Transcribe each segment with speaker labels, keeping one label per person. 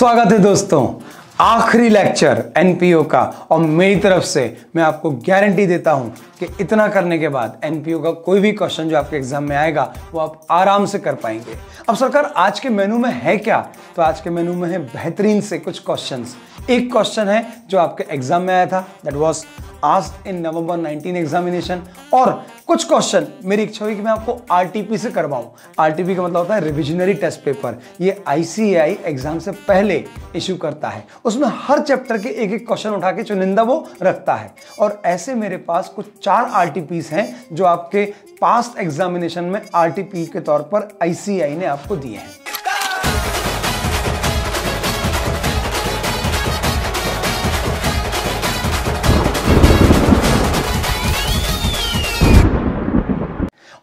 Speaker 1: स्वागत है दोस्तों आखिरी लेक्चर एनपीओ का और मेरी तरफ से मैं आपको गारंटी देता हूं कि इतना करने के बाद एनपीओ का कोई भी क्वेश्चन जो आपके एग्जाम में आएगा वो आप आराम से कर पाएंगे अब सरकार आज के मेनू में है क्या तो आज के मेनू में है बेहतरीन से कुछ क्वेश्चंस एक क्वेश्चन है जो आपके एग्जाम में आया था that was asked in November 19 examination और कुछ क्वेश्चन मेरी इच्छा हुई कि मैं आपको आरटीपी से करवाऊं आरटीपी का मतलब होता है रिविजनरी टेस्ट पेपर ये आईसीएआई एग्जाम से पहले इशू करता है उसमें हर चैप्टर के एक एक क्वेश्चन उठा के चुनिंदा वो रखता है और ऐसे मेरे पास कुछ चार आर हैं जो आपके पास्ट एग्जामिनेशन में आर के तौर पर आई ने आपको दिए हैं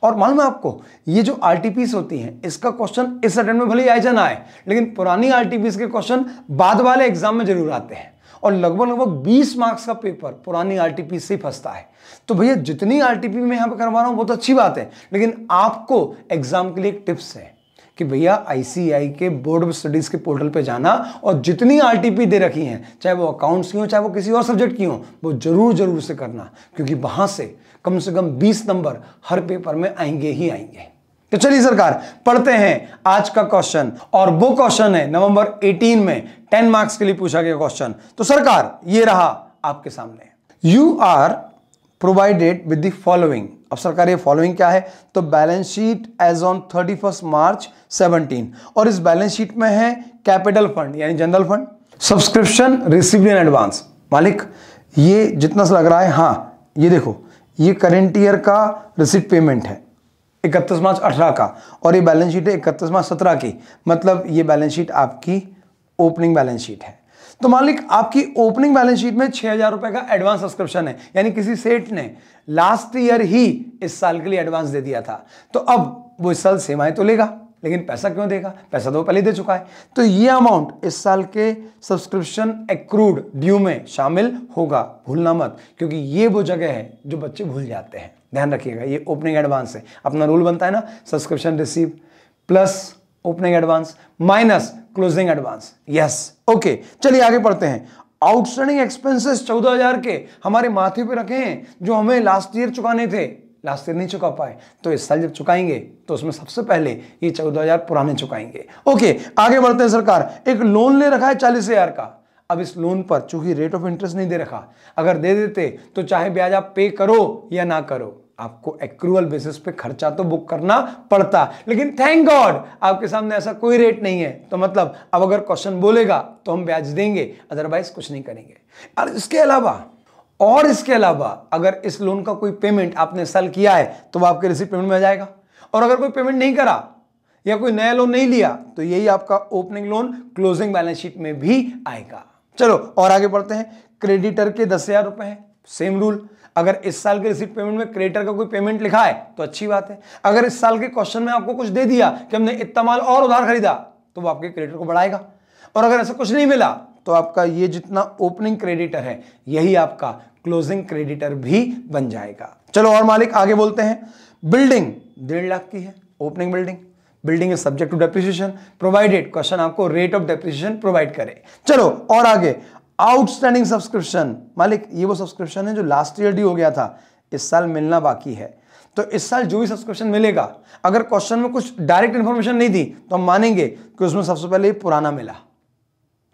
Speaker 1: और मालूम है आपको ये जो आर होती हैं इसका क्वेश्चन इस अटेंड में भले ही आए जा ना आए लेकिन पुरानी आर के क्वेश्चन बाद वाले एग्जाम में जरूर आते हैं और लगभग लगभग 20 मार्क्स का पेपर पुरानी आर से ही फंसता है तो भैया जितनी आर टी पी में यहाँ पर करवा रहा हूँ बहुत अच्छी बात है लेकिन आपको एग्जाम के लिए एक टिप्स है कि भैया आईसीआई के बोर्ड ऑफ स्टडीज़ के पोर्टल पे जाना और जितनी आरटीपी दे रखी हैं चाहे वो अकाउंट्स की हो चाहे वो किसी और सब्जेक्ट की हो वो जरूर जरूर से करना क्योंकि वहां से कम से कम 20 नंबर हर पेपर में आएंगे ही आएंगे तो चलिए सरकार पढ़ते हैं आज का क्वेश्चन और वो क्वेश्चन है नवंबर 18 में 10 मार्क्स के लिए पूछा गया क्वेश्चन तो सरकार ये रहा आपके सामने you are provided with the following अब सरकार ये फॉलोइंग क्या है तो balance sheet as on thirty March 17 और इस बैलेंस शीट में है कैपिटल फंड यानी general fund subscription receive in advance मालिक ये जितना लग रहा है हाँ ये देखो ये करेंट ईयर का रिसिट पेमेंट है इकतीस मार्च अठारह का और ये बैलेंस शीट है इकतीस मार्च सत्रह की मतलब ये बैलेंस शीट आपकी ओपनिंग बैलेंस शीट है तो मालिक आपकी ओपनिंग बैलेंस शीट में छह हजार रुपए का एडवांस सब्सक्रिप्शन है यानी किसी सेठ ने लास्ट ईयर ही इस साल के लिए एडवांस दे दिया था तो अब वो इस साल सेवाएं तो लेगा लेकिन पैसा क्यों देगा पैसा तो पहले दे चुका है तो ये अमाउंट इस साल के सब्सक्रिप्शन एक्रूड ड्यू में शामिल होगा भूलना मत क्योंकि ये वो जगह है जो बच्चे भूल जाते हैं ध्यान रखिएगा ये ओपनिंग एडवांस है अपना रूल बनता है ना subscription receive plus opening advance minus closing advance yes okay चलिए आगे पढ़ते हैं आउटस्टैंडिंग एक्सपेंसेस चौदह हजार के हमारे माथे पे रखे हैं जो हमें लास्ट ईयर चुकाने थे लास्ट ईयर नहीं चुका पाए तो इस साल जब चुकाएंगे तो उसमें सबसे पहले ये चौदह हजार पुराने चुकाएंगे ओके आगे बढ़ते हैं सरकार एक लोन ले रखा है चालीस हजार का अब इस लोन पर चूंकि रेट ऑफ इंटरेस्ट नहीं दे रखा अगर दे देते तो चाहे ब्याज आप पे करो या ना करो आपको एक्रूवल बेसिस पे खर्चा तो बुक करना पड़ता लेकिन थैंक गॉड आपके सामने ऐसा कोई रेट नहीं है तो मतलब अब अगर क्वेश्चन बोलेगा तो हम ब्याज देंगे अदरवाइज कुछ नहीं करेंगे और इसके अलावा और इसके अलावा अगर इस लोन का कोई पेमेंट आपने साल किया है तो वह आपके रिसीव पेमेंट में आ जाएगा और अगर कोई पेमेंट नहीं करा या कोई नया लोन नहीं लिया तो यही आपका opening loan closing balance sheet में भी आएगा चलो और आगे बढ़ते हैं क्रेडिटर के दस हजार रुपए हैं सेम रूल अगर इस साल के रिसीट पेमेंट में क्रेडिटर का कोई पेमेंट लिखा है तो अच्छी बात है अगर इस साल के क्वेश्चन में आपको कुछ दे दिया कि हमने इतना माल और उधार खरीदा तो वो आपके क्रेडिटर को बढ़ाएगा और अगर ऐसा कुछ नहीं मिला तो आपका ये जितना ओपनिंग क्रेडिटर है यही आपका क्लोजिंग क्रेडिटर भी बन जाएगा चलो और मालिक आगे बोलते हैं बिल्डिंग डेढ़ लाख की है opening building building is subject to depreciation provided question आपको रेट ऑफ डेप्रिशिएशन प्रोवाइड करे चलो और आगे आउटस्टैंडिंग सब्सक्रिप्शन मालिक ये वो सब्सक्रिप्शन है जो लास्ट ईयर ड्यू हो गया था इस साल मिलना बाकी है तो इस साल जो भी सब्सक्रिप्शन मिलेगा अगर क्वेश्चन में कुछ डायरेक्ट इन्फॉर्मेशन नहीं दी तो हम मानेंगे कि उसमें सबसे पहले पुराना मिला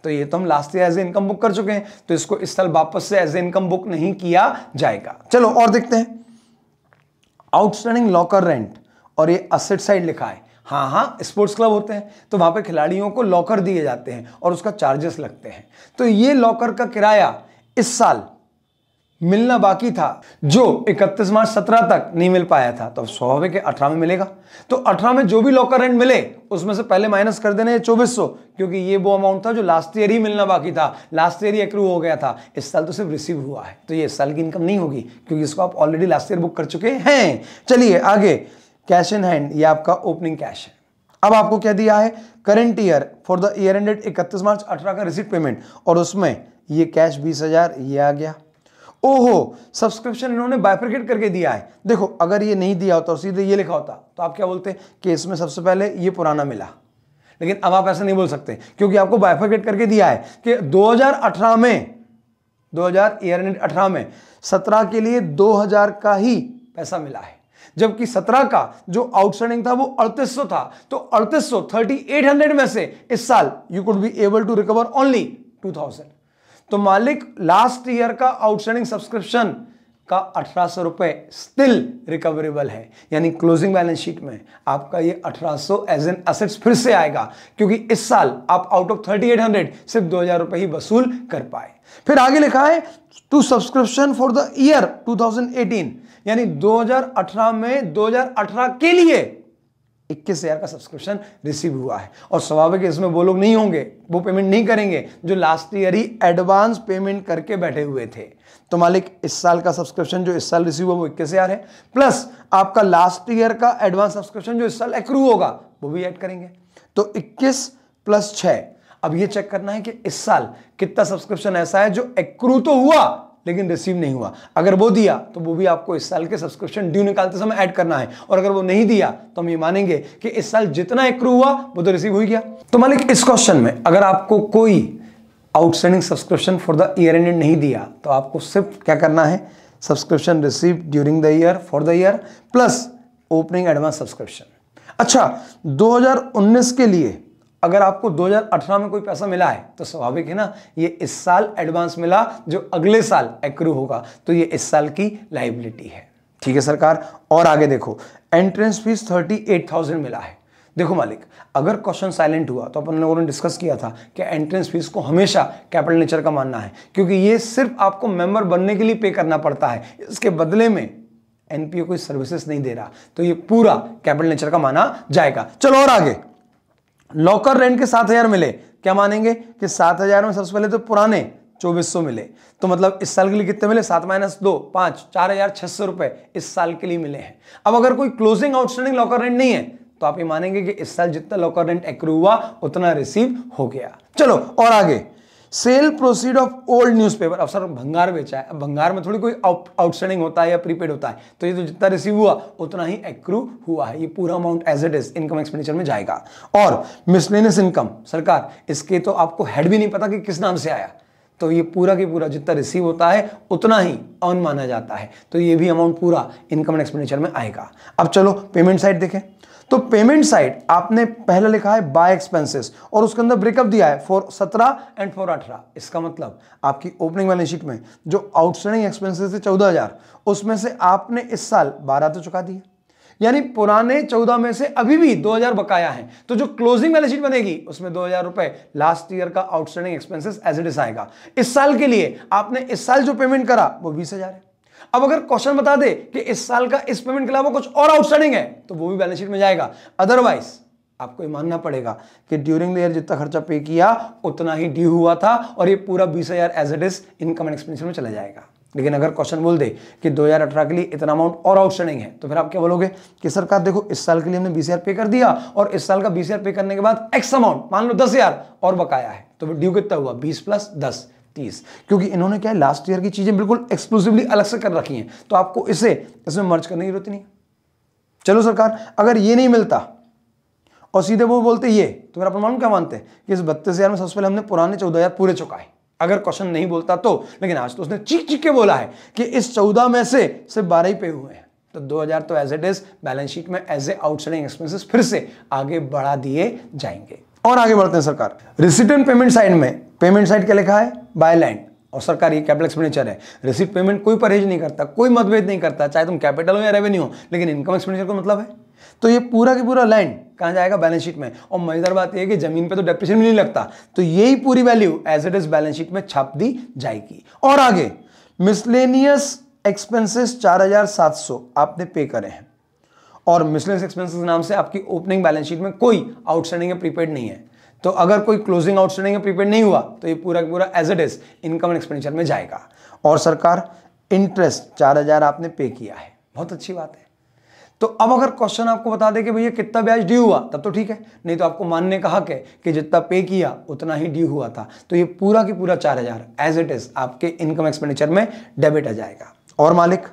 Speaker 1: तो ये तो हम last year as a income book कर चुके हैं तो इसको इस साल वापस से एज ए इनकम बुक नहीं किया जाएगा चलो और देखते हैं आउटस्टैंडिंग लॉकर रेंट और ये असेट साइड लिखा है हाँ हाँ स्पोर्ट्स क्लब होते हैं तो वहां पे खिलाड़ियों को लॉकर दिए जाते हैं और उसका चार्जेस लगते हैं तो ये लॉकर का किराया इस साल मिलना बाकी था जो 31 मार्च 17 तक नहीं मिल पाया था तो अब स्वाभाविक है अठारह में मिलेगा तो अठारह में जो भी लॉकर रेंट मिले उसमें से पहले माइनस कर देने चौबीस सौ क्योंकि ये वो अमाउंट था जो लास्ट ईयर ही मिलना बाकी था लास्ट ईयर ही अक्रू हो गया था इस साल तो सिर्फ रिसीव हुआ है तो ये इस साल की इनकम नहीं होगी क्योंकि इसको आप ऑलरेडी लास्ट ईयर बुक कर चुके हैं चलिए आगे कैश इन हैंड ये आपका ओपनिंग कैश है अब आपको क्या दिया है current year for the year ended इकतीस मार्च अठारह का रिसीट पेमेंट और उसमें ये कैश बीस हजार ये आ गया ओहो सब्सक्रिप्शन इन्होंने बायफ्रिकेट करके दिया है देखो अगर ये नहीं दिया होता और सीधे ये लिखा होता तो आप क्या बोलते कि इसमें सबसे पहले ये पुराना मिला लेकिन अब आप ऐसा नहीं बोल सकते क्योंकि आपको बायफ्रिकेट करके दिया है कि 2018 में 2018 में सत्रह के लिए 2000 का ही पैसा मिला है जबकि सत्रह का जो आउटस्टैंडिंग था वो 3800 था तो एट हंड्रेड में से इस साल you could be able to recover only two thousand तो मालिक लास्ट ईयर का आउटस्टैंडिंग सब्सक्रिप्शन का अठारह सौ रुपए स्टिल रिकवरेबल है यानी क्लोजिंग बैलेंस शीट में आपका ये सौ एज एन असेट्स फिर से आएगा क्योंकि इस साल आप out of thirty eight hundred सिर्फ दो हजार रुपए ही वसूल कर पाए फिर आगे लिखा है to subscription for the year two thousand eighteen यानी दो हजार अठारह में दो हजार अठारह के लिए इक्कीस हज़ार का सब्सक्रिप्शन रिसीव हुआ है और स्वाभाविक इसमें वो लोग नहीं होंगे वो पेमेंट नहीं करेंगे जो लास्ट ईयर ही एडवांस पेमेंट करके बैठे हुए थे तो मालिक इस साल का सब्सक्रिप्शन जो इस साल रिसीव हुआ वो इक्कीस हज़ार है प्लस आपका लास्ट ईयर का एडवांस सब्सक्रिप्शन जो इस साल एक्रू होगा वो भी एड करेंगे तो इक्कीस प्लस छह अब ये चेक करना है कि इस साल कितना सब्सक्रिप्शन ऐसा है जो एक्रू तो हुआ लेकिन रिसीव नहीं हुआ अगर वो दिया तो वो भी आपको इस साल के सब्सक्रिप्शन ड्यू निकालते समय ऐड करना है और अगर वो नहीं दिया तो हम ये मानेंगे कि इस साल जितना एक्रू हुआ वो तो रिसीव हो गया तो मालिक इस क्वेश्चन में अगर आपको कोई outstanding subscription for the year end नहीं दिया तो आपको सिर्फ क्या करना है subscription receive during the year for the year plus opening advance subscription अच्छा 2019 के लिए अगर आपको 2018 में कोई पैसा मिला है तो स्वाभाविक है ना ये इस साल एडवांस मिला जो अगले साल एक्रू होगा तो ये इस साल की लाइबिलिटी है ठीक है सरकार और आगे देखो एंट्रेंस फीस 38,000 मिला है देखो मालिक अगर क्वेश्चन साइलेंट हुआ तो अपन लोगों ने डिस्कस किया था कि एंट्रेंस फीस को हमेशा कैपिटल नेचर का मानना है क्योंकि ये सिर्फ आपको मेंबर बनने के लिए पे करना पड़ता है इसके बदले में एनपीओ कोई सर्विसेज नहीं दे रहा तो ये पूरा कैपिटल नेचर का माना जाएगा चलो और आगे लॉकर रेंट के सात हजार मिले क्या मानेंगे कि सात हजार में सबसे पहले तो पुराने चौबीस सौ मिले तो मतलब इस साल के लिए कितने मिले सात माइनस दो पांच चार हजार छह सौ रुपए इस साल के लिए मिले हैं अब अगर कोई क्लोजिंग आउटस्टैंडिंग लॉकर रेंट नहीं है तो आप ये मानेंगे कि इस साल जितना लॉकर रेंट एक्रू हुआ उतना रिसीव हो गया चलो और आगे sale proceed of old newspaper अब सर भंगार बेचा है अब भंगार में थोड़ी कोई आउटस्टैंडिंग होता है या प्रीपेड होता है तो ये तो जितना रिसीव हुआ उतना ही एक्रू हुआ है ये पूरा amount as it is income expenditure में जाएगा और मिसलेनियस इनकम सरकार इसके तो आपको हेड भी नहीं पता कि किस नाम से आया तो ये पूरा के पूरा जितना रिसीव होता है उतना ही ऑन माना जाता है तो ये भी अमाउंट पूरा इनकम एक्सपेंडिचर में आएगा अब चलो पेमेंट साइड देखें तो पेमेंट साइड आपने पहले लिखा है बाय एक्सपेंसेस और उसके अंदर ब्रेकअप दिया है फॉर सत्रह एंड फॉर अठारह इसका मतलब आपकी ओपनिंग बैलेंस शीट में जो आउटस्टैंडिंग एक्सपेंसेस थे चौदह हजार उसमें से आपने इस साल बारह तो चुका दिए यानी पुराने चौदह में से अभी भी दो हजार बकाया है तो जो क्लोजिंग बैलेंस शीट बनेगी उसमें दो हजार रुपए लास्ट ईयर का outstanding expenses as it is आएगा इस साल के लिए आपने इस साल जो पेमेंट करा वो बीस हजार है अब अगर क्वेश्चन बता दे कि इस साल का इस पेमेंट के अलावा कुछ और आउटस्टैंडिंग है तो वो भी बैलेंस शीट में जाएगा अदरवाइज आपको ये मानना पड़ेगा कि ड्यूरिंग द ईयर जितना खर्चा पे किया उतना ही ड्यू हुआ था और ये पूरा बीस हजार as it is income and expenditure में चला जाएगा लेकिन अगर क्वेश्चन बोल दे कि 2018 के लिए इतना अमाउंट और आउटस्टैंडिंग है तो फिर आप क्या बोलोगे कि सरकार देखो इस साल के लिए हमने बीस हजार पे कर दिया और इस साल का बीस हजार पे करने के बाद एक्स अमाउंट मान लो दस हजार और बकाया है तो ड्यू कितना हुआ बीस प्लस दस तीस क्योंकि इन्होंने क्या है लास्ट ईयर की चीज़ें बिल्कुल एक्सक्लूसिवली अलग से कर रखी हैं तो आपको इसे इसमें मर्ज करने की जरूरत नहीं चलो सरकार अगर ये नहीं मिलता और सीधे वो बोलते ये तो फिर अपन मालूम क्या मानते हैं कि इस बत्तीस हज़ार में सबसे पहले हमने पुराने चौदह हज़ार पूरे चुकाए अगर क्वेश्चन नहीं बोलता तो लेकिन आज तो उसने चीख चीख के बोला है कि इस चौदह में से सिर्फ बारह ही पे हुए हैं तो 2000 तो as it is balance sheet में एज ए आउटसाइडिंग एक्सपेंसेस फिर से आगे बढ़ा दिए जाएंगे और आगे बढ़ते हैं सरकार रिसिप्ट पेमेंट साइड में पेमेंट साइड क्या लिखा है बाय लैंड और सरकार ये कैपिटल एक्सपेंडिचर है रिसिप्ट पेमेंट कोई परहेज नहीं करता कोई मतभेद नहीं करता चाहे तुम कैपिटल हो या रेवेन्यू हो लेकिन इनकम एक्सपेंडिचर का मतलब है तो ये पूरा की पूरा लैंड कहाँ जाएगा बैलेंस शीट में और मजेदार बात ये कि जमीन पे तो डेप्रेशन भी नहीं लगता तो यही पूरी value as it is balance sheet में छाप दी जाएगी और आगे मिसलेनियस एक्सपेंसिस चार आपने पे करे हैं और मिसलेंस एक्सपेंसेस नाम से आपकी ओपनिंग बैलेंस शीट में कोई आउटस्टैंडिंग या प्रीपेड नहीं है तो अगर कोई क्लोजिंग आउटस्टैंडिंग या प्रीपेड नहीं हुआ तो ये पूरा पूरा as it is income and expenditure में जाएगा और सरकार इंटरेस्ट चार हजार आपने पे किया है बहुत अच्छी बात है तो अब अगर क्वेश्चन आपको बता दे कि भैया कितना ब्याज ड्यू हुआ तब तो ठीक है नहीं तो आपको मानने का हक है कि जितना पे किया उतना ही ड्यू हुआ था तो ये पूरा की पूरा चार हजार एज इट इज आपके इनकम एक्सपेंडिचर में डेबिट आ जाएगा और मालिक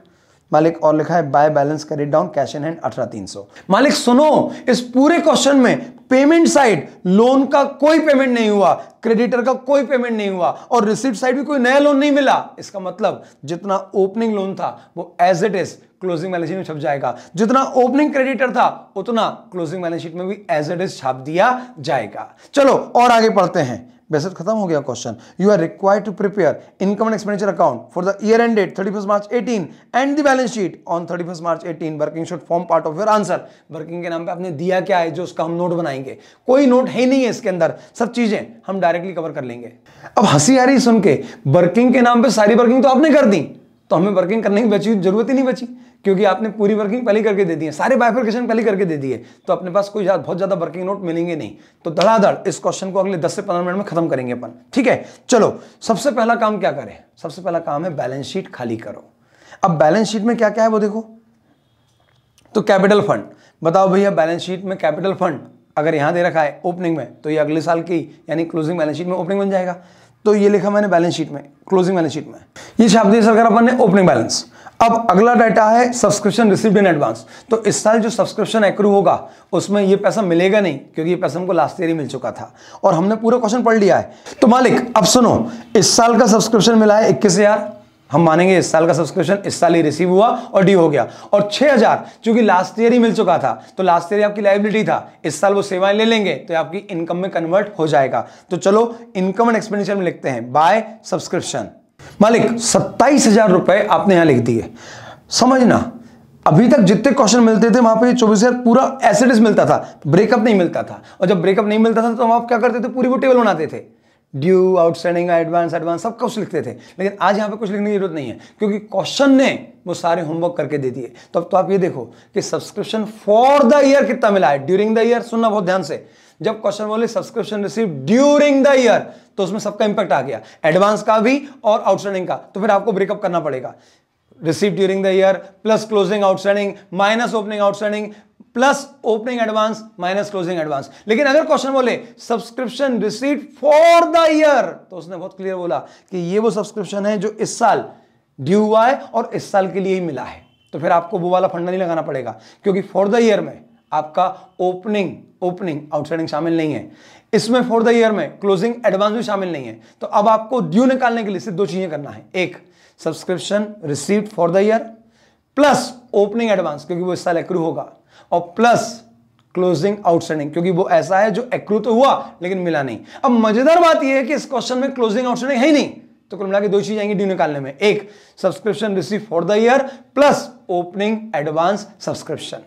Speaker 1: मालिक और लिखा है by balance carried down cash in hand अठारह तीन सौ मालिक सुनो इस पूरे क्वेश्चन में पेमेंट साइड लोन का कोई पेमेंट नहीं हुआ क्रेडिटर का कोई पेमेंट नहीं हुआ और रिसीव साइड भी कोई नया लोन नहीं मिला इसका मतलब जितना ओपनिंग लोन था वो as it is closing balance sheet में छप जाएगा जितना ओपनिंग क्रेडिटर था उतना क्लोजिंग बैलेंस शीट में भी एज इट इज छाप दिया जाएगा चलो और आगे पढ़ते हैं वैसे तो खत्म हो गया question you are required to prepare income and expenditure account for the year end date thirty March 18 and the balance sheet on thirty March 18 working should form part of your answer working के नाम पर आपने दिया क्या है जो उसका हम नोट बनाएंगे कोई नोट है नहीं है इसके अंदर सब चीजें हम डायरेक्टली कवर कर लेंगे अब हंसी आ रही सुन के वर्किंग के नाम पर सारी वर्किंग तो आपने कर दी तो हमें वर्किंग करने की बची जरूरत ही नहीं बची क्योंकि आपने पूरी वर्किंग पहले करके दे दी है सारे बाइफिकेशन पहले करके दे दिए तो अपने पास कोई बहुत ज़्यादा वर्किंग नोट मिलेंगे नहीं तो धड़ाधड़ इस क्वेश्चन को अगले दस से पंद्रह मिनट में खत्म करेंगे अपन ठीक है चलो सबसे पहला काम क्या करें सबसे पहला काम है बैलेंस शीट खाली करो अब बैलेंस शीट में क्या क्या है वो देखो तो कैपिटल फंड बताओ भैया बैलेंस शीट में कैपिटल फंड अगर यहां दे रखा है ओपनिंग में तो ये अगले साल की यानी क्लोजिंग बैलेंस शीट में ओपनिंग बन जाएगा तो ये लिखा मैंने बैलेंस शीट में क्लोजिंग बैलेंस शीट में ये छाप सरकार अपन ने ओपनिंग बैलेंस अब अगला डाटा है सब्सक्रिप्शन रिसीव इन एडवांस तो इस साल जो सब्सक्रिप्शन एक्रू होगा उसमें ये पैसा मिलेगा नहीं क्योंकि ये पैसा हमको लास्ट ईयर ही मिल चुका था और हमने पूरा क्वेश्चन पढ़ लिया है तो मालिक अब सुनो इस साल का सब्सक्रिप्शन मिला है इक्कीस हजार हम मानेंगे इस साल का सब्सक्रिप्शन इस साल ही रिसीव हुआ और ड्यू हो गया और 6000 चूंकि लास्ट ईयर ही मिल चुका था तो लास्ट ईयर आपकी लाइबिलिटी था इस साल वो सेवाएं ले लेंगे तो आपकी इनकम में कन्वर्ट हो जाएगा तो चलो इनकम एंड एक्सपेंडिचर में लिखते हैं बाय सब्सक्रिप्शन मालिक सत्ताईस हजार रुपए आपने यहां लिख दिए समझना अभी तक जितने क्वेश्चन मिलते थे वहां पे चौबीस हजार पूरा एसिडिस मिलता था ब्रेकअप नहीं मिलता था और जब ब्रेकअप नहीं मिलता था तो हम आप क्या करते थे पूरी वो टेबल बनाते थे ड्यू आउटस्टैंडिंग एडवांस एडवांस सब कुछ लिखते थे लेकिन आज यहाँ पे कुछ लिखने की जरूरत नहीं है क्योंकि क्वेश्चन ने वो सारे होमवर्क करके दे दिए तो अब तो आप ये देखो कि सब्सक्रिप्शन फॉर द ईयर कितना मिला है ड्यूरिंग द ईयर सुनना बहुत ध्यान से जब क्वेश्चन बोले subscription receive during the year तो उसमें सबका इंपैक्ट आ गया एडवांस का भी और आउटस्टैंडिंग का तो फिर आपको ब्रेकअप करना पड़ेगा receive during the year plus closing outstanding minus opening outstanding plus opening advance minus closing advance लेकिन अगर क्वेश्चन बोले subscription receive for the year तो उसने बहुत क्लियर बोला कि ये वो सब्सक्रिप्शन है जो इस साल ड्यू हुआ है और इस साल के लिए ही मिला है तो फिर आपको वो वाला फंडा नहीं लगाना पड़ेगा क्योंकि फॉर द ईयर में आपका ओपनिंग ओपनिंग आउटस्टैंडिंग शामिल नहीं है इसमें फॉर द ईयर में क्लोजिंग एडवांस भी शामिल नहीं है तो अब आपको ड्यू निकालने के लिए सिर्फ दो चीजें करना है एक subscription received for the year plus opening advance क्योंकि वो इस साल एक्रू होगा और प्लस क्लोजिंग आउटस्टैंडिंग क्योंकि वो ऐसा है जो एक्रू तो हुआ लेकिन मिला नहीं अब मजेदार बात यह है कि इस क्वेश्चन में क्लोजिंग आउटस्टैंडिंग है ही नहीं तो कुल मिला के दो चीज आएंगी ड्यू निकालने में एक subscription receive for the year plus opening advance subscription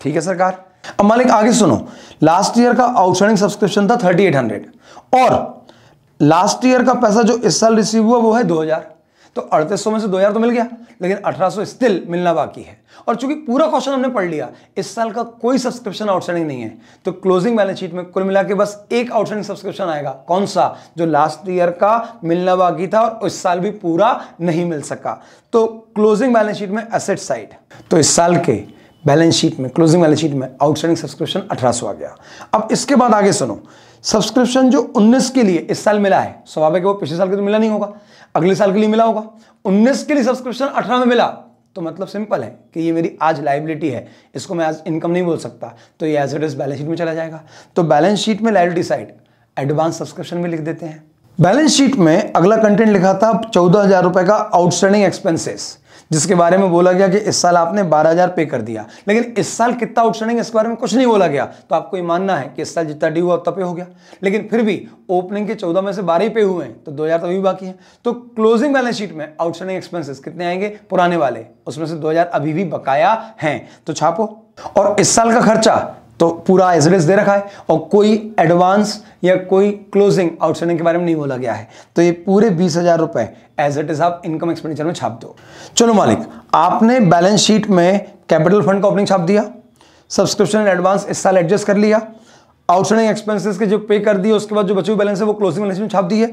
Speaker 1: ठीक है सरकार अब मालिक आगे सुनो लास्ट ईयर का आउटस्टैंडिंग सब्सक्रिप्शन था थर्टी एट हंड्रेड और लास्ट ईयर का पैसा जो इस साल रिसीव हुआ वो है दो हजार तो अड़तीस में से दो हजार तो मिल गया लेकिन अठारह सौ स्टिल मिलना बाकी है और चूंकि पूरा क्वेश्चन हमने पढ़ लिया इस साल का कोई सब्सक्रिप्शन आउटस्टैंडिंग नहीं है तो क्लोजिंग बैलेंस शीट में कुल मिला के बस एक आउटस्टैंडिंग सब्सक्रिप्शन आएगा कौन सा जो लास्ट ईयर का मिलना बाकी था और इस साल भी पूरा नहीं मिल सका तो क्लोजिंग बैलेंस शीट में एसेट साइड तो इस साल के बैलेंस शीट में क्लोजिंग बैलेंस शीट में आउटस्टैंडिंग सब्सक्रिप्शन 1800 आ गया अब इसके बाद आगे सुनो सब्सक्रिप्शन जो 19 के लिए इस साल मिला है स्वाभाविक वो पिछले साल के तो मिला नहीं होगा अगले साल के लिए मिला होगा 19 के लिए सब्सक्रिप्शन 18 में मिला तो मतलब सिंपल है कि ये मेरी आज लाइबिलिटी है इसको मैं आज इनकम नहीं बोल सकता तो ये as it is balance sheet में चला जाएगा तो बैलेंस शीट में लाइबिलिटी साइड एडवांस सब्सक्रिप्शन में लिख देते हैं बैलेंस शीट में अगला कंटेंट लिखा था चौदह हजार रुपए का आउटस्टैंडिंग एक्सपेंसेस जिसके बारे में बोला गया कि इस साल आपने 12000 पे कर दिया लेकिन इस साल कितना आउटस्टैंडिंग इसके बारे में कुछ नहीं बोला गया तो आपको ये मानना है कि इस साल जितना ड्यू हुआ उतना पे हो गया लेकिन फिर भी ओपनिंग के चौदह में से बारह ही पे हुए हैं तो दो हज़ार अभी बाकी है तो क्लोजिंग बैलेंस शीट में आउटस्टैंडिंग एक्सपेंसेस कितने आएंगे पुराने वाले उसमें से दो अभी भी बकाया हैं तो छापो और इस साल का खर्चा तो पूरा एज दे रखा है और कोई एडवांस या कोई क्लोजिंग आउटस्टैंडिंग के बारे में नहीं बोला गया है तो ये पूरे बीस हज़ार रुपए एज इट इज़ आप इनकम एक्सपेंडिचर में छाप दो चलो मालिक आपने बैलेंस शीट में कैपिटल फंड का ओपनिंग छाप दिया सब्सक्रिप्शन एडवांस इस साल एडजस्ट कर लिया आउटस्टैंडिंग एक्सपेंसिस के जो पे कर दिए उसके बाद जो बचे हुए बैलेंस है वो क्लोजिंग बैलेंस में छाप दी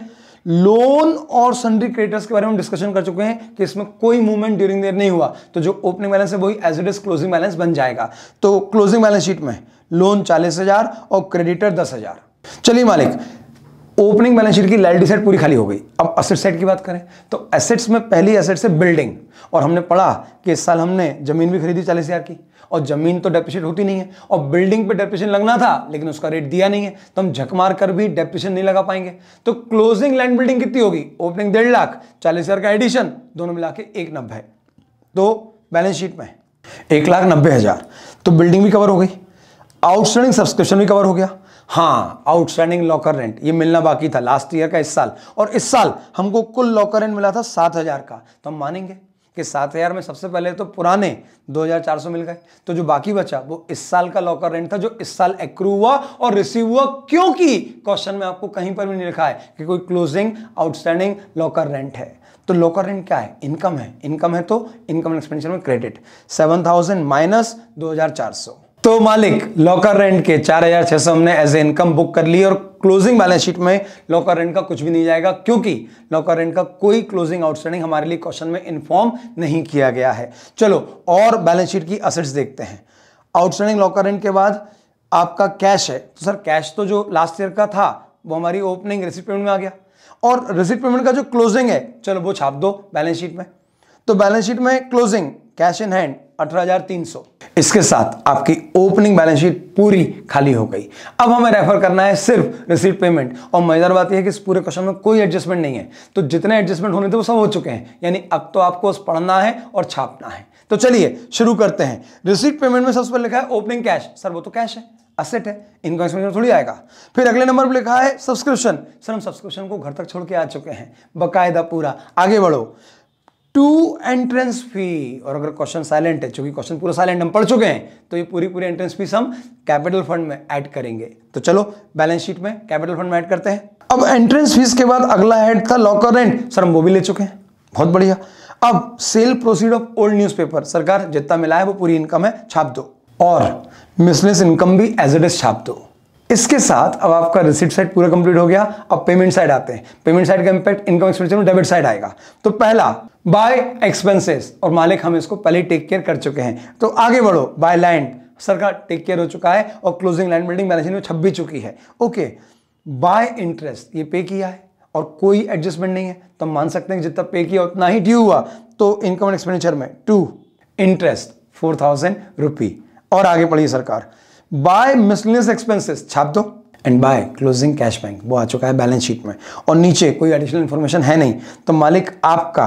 Speaker 1: लोन और सन्ड्री क्रेडिटर्स के बारे में डिस्कशन कर चुके हैं कि इसमें कोई मूवमेंट ड्यूरिंग देर नहीं हुआ तो जो ओपनिंग बैलेंस है वही as it is closing balance बन जाएगा तो क्लोजिंग बैलेंस शीट में लोन चालीस हजार और क्रेडिटर दस हजार चलिए मालिक ओपनिंग बैलेंस शीट की लाइटी साइड पूरी खाली हो गई अब असेट साइड की बात करें तो एसेट्स में पहली एसेट से बिल्डिंग और हमने पढ़ा कि इस साल हमने जमीन भी खरीदी चालीस हज़ार की और जमीन तो डेप्रिशिएट होती नहीं है और बिल्डिंग पे डेप्रिशिएट लगना था लेकिन उसका रेट दिया नहीं है तो हम झकमार कर भी डेप्रिशिएट नहीं लगा पाएंगे तो क्लोजिंग लैंड बिल्डिंग कितनी होगी ओपनिंग डेढ़ लाख चालीस हज़ार का एडिशन दोनों मिला के एक नब्बे तो बैलेंस शीट में एक लाख नब्बे हज़ार तो बिल्डिंग भी कवर हो गई आउटस्टैंडिंग सब्सक्रिप्शन भी कवर हो गया हाँ आउटस्टैंडिंग लॉकर रेंट ये मिलना बाकी था लास्ट ईयर का इस साल और इस साल हमको कुल लॉकर रेंट मिला था सात हज़ार का तो हम मानेंगे कि सात हज़ार में सबसे पहले तो पुराने दो हज़ार चार सौ मिल गए तो जो बाकी बचा वो इस साल का लॉकर रेंट था जो इस साल एक्रू हुआ और रिसीव हुआ क्योंकि क्वेश्चन में आपको कहीं पर भी नहीं लिखा है कि कोई क्लोजिंग आउटस्टैंडिंग लॉकर रेंट है तो लॉकर रेंट क्या है इनकम है इनकम है तो इनकम एक्सपेंडिचर में क्रेडिट सेवन थाउजेंड माइनस दो हज़ार चार सौ तो मालिक लॉकर रेंट के चार हजार छह सौ हमने एज ए इनकम बुक कर ली और क्लोजिंग बैलेंस शीट में लॉकर रेंट का कुछ भी नहीं जाएगा क्योंकि लॉकर रेंट का कोई क्लोजिंग आउटस्टैंडिंग हमारे लिए क्वेश्चन में इन्फॉर्म नहीं किया गया है चलो और बैलेंस शीट की असेट्स देखते हैं आउटस्टैंडिंग लॉकर रेंट के बाद आपका कैश है तो सर कैश तो जो लास्ट ईयर का था वो हमारी ओपनिंग रिसिप्ट पेमेंट में आ गया और रिसिप्ट पेमेंट का जो क्लोजिंग है चलो वो छाप दो बैलेंस शीट में तो बैलेंस शीट में क्लोजिंग कैश इन हैंड 18,300 इसके साथ आपकी ओपनिंग बैलेंस शीट पूरी खाली हो गई अब हमें रेफर करना है सिर्फ रिसीट पेमेंट और मजेदार बात यह है कि इस पूरे क्वेश्चन में कोई एडजस्टमेंट नहीं है तो जितने एडजस्टमेंट होने थे वो सब हो चुके हैं यानी अब तो आपको उस पढ़ना है और छापना है तो चलिए शुरू करते हैं रिसीट पेमेंट में सबसे पहले लिखा है ओपनिंग कैश सर वो तो कैश है असेट है इनकम एक्सपेंस थोड़ी आएगा फिर अगले नंबर पर लिखा है सब्सक्रिप्शन सर हम सब्सक्रिप्शन को घर तक छोड़ के आ चुके हैं बकायदा पूरा आगे बढ़ो टू एंट्रेंस फी और अगर क्वेश्चन साइलेंट है चूंकि क्वेश्चन पूरा साइलेंट हम पढ़ चुके हैं तो ये पूरी पूरी एंट्रेंस फीस हम कैपिटल फंड में ऐड करेंगे तो चलो बैलेंस शीट में कैपिटल फंड में ऐड करते हैं अब एंट्रेंस फीस के बाद अगला हेड था लॉकर रेंट सर हम वो भी ले चुके हैं बहुत बढ़िया अब sale proceed of old newspaper सरकार जितना मिला है वो पूरी इनकम है छाप दो और मिसलेस इनकम भी एज इट इज छाप दो इसके साथ अब आपका रिसिप्ट साइड पूरा कंप्लीट हो गया अब पेमेंट साइड आते हैं पेमेंट साइड का इंपैक्ट इनकम एक्सपेंडिचर में डेबिट साइड आएगा तो पहला बाय एक्सपेंसेस और मालिक हम इसको पहले टेक केयर कर चुके हैं तो आगे बढ़ो बाय लैंड का टेक केयर हो चुका है और क्लोजिंग लैंड बिल्डिंग बैलेंस में छप भी चुकी है ओके बाय इंटरेस्ट ये पे किया है और कोई एडजस्टमेंट नहीं है तो हम मान सकते हैं जितना पे किया उतना ही ड्यू हुआ तो इनकम एक्सपेंडिचर में to interest four thousand rupee और आगे पढ़िए सरकार बाय मिसलिनियस एक्सपेंसेस छाप दो and by closing cash bank वो आ चुका है बैलेंस शीट में और नीचे कोई एडिशनल इन्फॉर्मेशन है नहीं तो मालिक आपका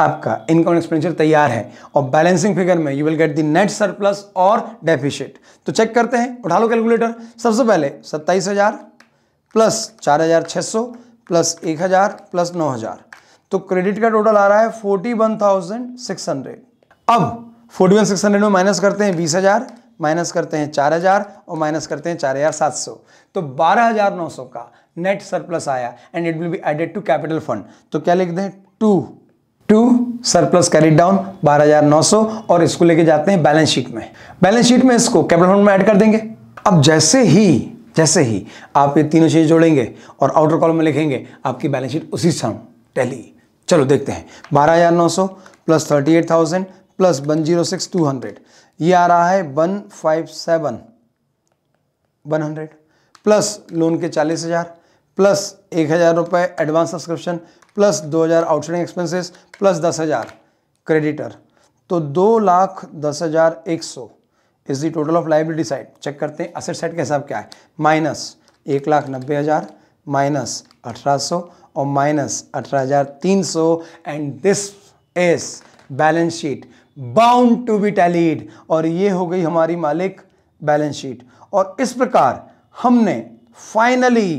Speaker 1: आपका इनकम एक्सपेंडिचर तैयार है और बैलेंसिंग फिगर में you will get the net surplus और डेफिशिट तो चेक करते हैं उठा लो कैलकुलेटर सबसे पहले सत्ताईस हज़ार प्लस चार हज़ार छः सौ प्लस एक हज़ार प्लस नौ हज़ार तो क्रेडिट का टोटल आ रहा है forty one thousand six hundred अब फोर्टी वन सिक्स हंड्रेड में माइनस करते हैं बीस हज़ार माइनस करते हैं चार हज़ार और माइनस करते हैं चार हज़ार सात सौ तो बारह हज़ार नौ सौ का नेट सरप्लस आया and it will be added to capital fund तो क्या लिख दें to to surplus carry down 12,900 और इसको लेके जाते हैं बैलेंस शीट में बैलेंस शीट में इसको कैपिटल फंड में ऐड कर देंगे अब जैसे ही जैसे ही आप ये तीनों चीज़ जोड़ेंगे और आउटर कॉलम में लिखेंगे आपकी बैलेंस शीट उसी सम टैली चलो देखते हैं सौ प्लस थाउजेंड प्लस हंड्रेड ये आ रहा है one five seven one hundred plus loan के चालीस हज़ार प्लस एक हज़ार रुपये एडवांस सब्सक्रिप्शन प्लस दो हज़ार आउटस्टैंडिंग एक्सपेंसेस प्लस दस हज़ार क्रेडिटर तो दो लाख दस हज़ार एक सौ is the total of liability side check करते हैं असेट साइड का हिसाब क्या है माइनस एक लाख नब्बे हज़ार माइनस अठारह सौ और माइनस अठारह हज़ार तीन सौ and this is balance sheet bound to be tallied और ये हो गई हमारी मालिक बैलेंस शीट और इस प्रकार हमने फाइनली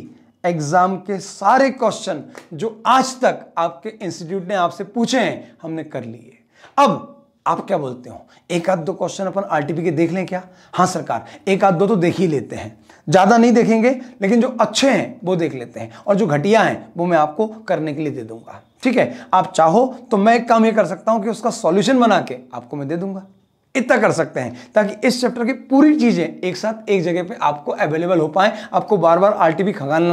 Speaker 1: एग्जाम के सारे क्वेश्चन जो आज तक आपके इंस्टीट्यूट ने आपसे पूछे हैं हमने कर लिए अब आप क्या बोलते हो एक आध दो क्वेश्चन अपन आरटीपी के देख लें क्या हां सरकार एक आध दो तो देख ही लेते हैं ज़्यादा नहीं देखेंगे लेकिन जो अच्छे हैं वो देख लेते हैं और जो घटिया हैं वो मैं आपको करने के लिए दे दूंगा ठीक है आप चाहो तो मैं एक काम ये कर सकता हूं कि उसका सॉल्यूशन बना के आपको मैं दे दूंगा इतना कर सकते हैं ताकि इस चैप्टर की पूरी चीज़ें एक साथ एक जगह पे आपको अवेलेबल हो पाए आपको बार बार आर टी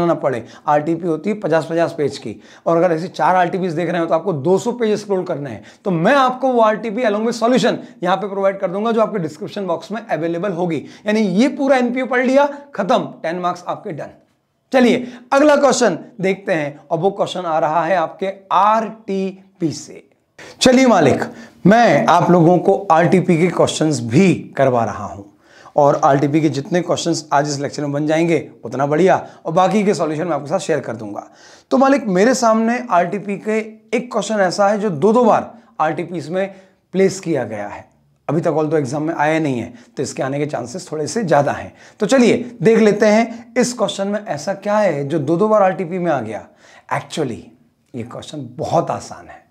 Speaker 1: ना पड़े आर होती है पचास पचास पेज की और अगर ऐसे चार आर देख रहे हो तो आपको 200 पेज स्क्रॉल करना है तो मैं आपको वो R T P along with solution यहाँ पे प्रोवाइड कर दूंगा जो आपके डिस्क्रिप्शन बॉक्स में अवेलेबल होगी यानी ये पूरा एनपीओ पढ़ लिया खत्म टेन मार्क्स आपके डन चलिए अगला क्वेश्चन देखते हैं और वो क्वेश्चन आ रहा है आपके आरटीपी से चलिए मालिक मैं आप लोगों को आरटीपी के क्वेश्चंस भी करवा रहा हूं और आरटीपी के जितने क्वेश्चंस आज इस लेक्चर में बन जाएंगे उतना बढ़िया और बाकी के सॉल्यूशन मैं आपके साथ शेयर कर दूंगा तो मालिक मेरे सामने आरटीपी के एक क्वेश्चन ऐसा है जो दो दो बार आरटीपी में प्लेस किया गया है अभी तक ऑल तो एग्जाम में आया नहीं है तो इसके आने के चांसेस थोड़े से ज़्यादा हैं तो चलिए देख लेते हैं इस क्वेश्चन में ऐसा क्या है जो दो दो बार आर में आ गया एक्चुअली ये क्वेश्चन बहुत आसान है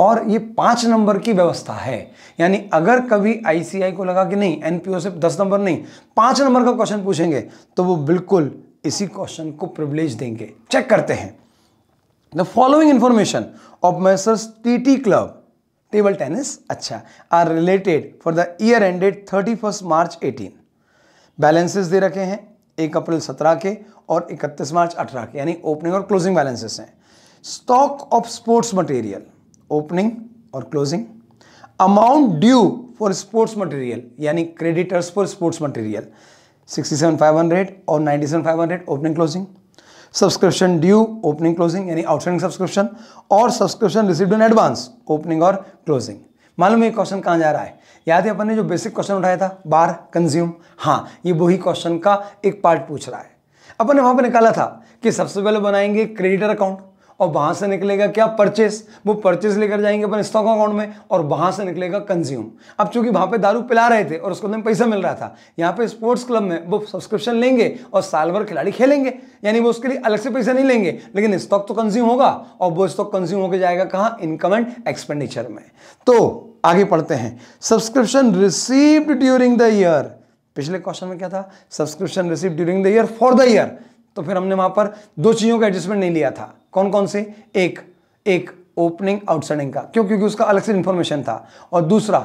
Speaker 1: और ये पांच नंबर की व्यवस्था है यानी अगर कभी आईसीआई को लगा कि नहीं एनपीओ से दस नंबर नहीं पांच नंबर का क्वेश्चन पूछेंगे तो वो बिल्कुल इसी क्वेश्चन को प्रिवलेज देंगे चेक करते हैं the following information of Messrs T club table tennis अच्छा are related for the year ended thirty first March eighteen balances दे रखे हैं एक अप्रैल सत्रह के और इकतीस मार्च अठारह के यानी ओपनिंग और क्लोजिंग बैलेंसेस हैं stock of sports material opening और closing amount due for sports material यानी creditors for sports material sixty और ninety opening closing subscription due opening closing यानी आउटस्टैंडिंग सब्सक्रिप्शन और subscription received in advance opening और closing मालूम ये question कहाँ जा रहा है याद है अपन ने जो बेसिक क्वेश्चन उठाया था बार कंज्यूम हाँ ये वही क्वेश्चन का एक पार्ट पूछ रहा है अपन ने वहाँ पर निकाला था कि सबसे पहले बनाएंगे क्रेडिटर अकाउंट और वहां से निकलेगा क्या परचेस वो परचेस लेकर जाएंगे अपने स्टॉक अकाउंट में और वहां से निकलेगा कंज्यूम अब चूंकि वहां पे दारू पिला रहे थे और उसको में पैसा मिल रहा था यहाँ पे स्पोर्ट्स क्लब में वो सब्सक्रिप्शन लेंगे और साल भर खिलाड़ी खेलेंगे यानी वो उसके लिए अलग से पैसा नहीं लेंगे लेकिन स्टॉक तो कंज्यूम होगा और वो स्टॉक कंज्यूम होकर जाएगा कहाँ इनकम एंड एक्सपेंडिचर में तो आगे पढ़ते हैं subscription received during the year पिछले क्वेश्चन में क्या था subscription receive during the year for the year तो फिर हमने वहां पर दो चीजों का एडजस्टमेंट नहीं लिया था कौन कौन से एक एक ओपनिंग आउटस्टैंडिंग का क्यों क्योंकि उसका अलग से इंफॉर्मेशन था और दूसरा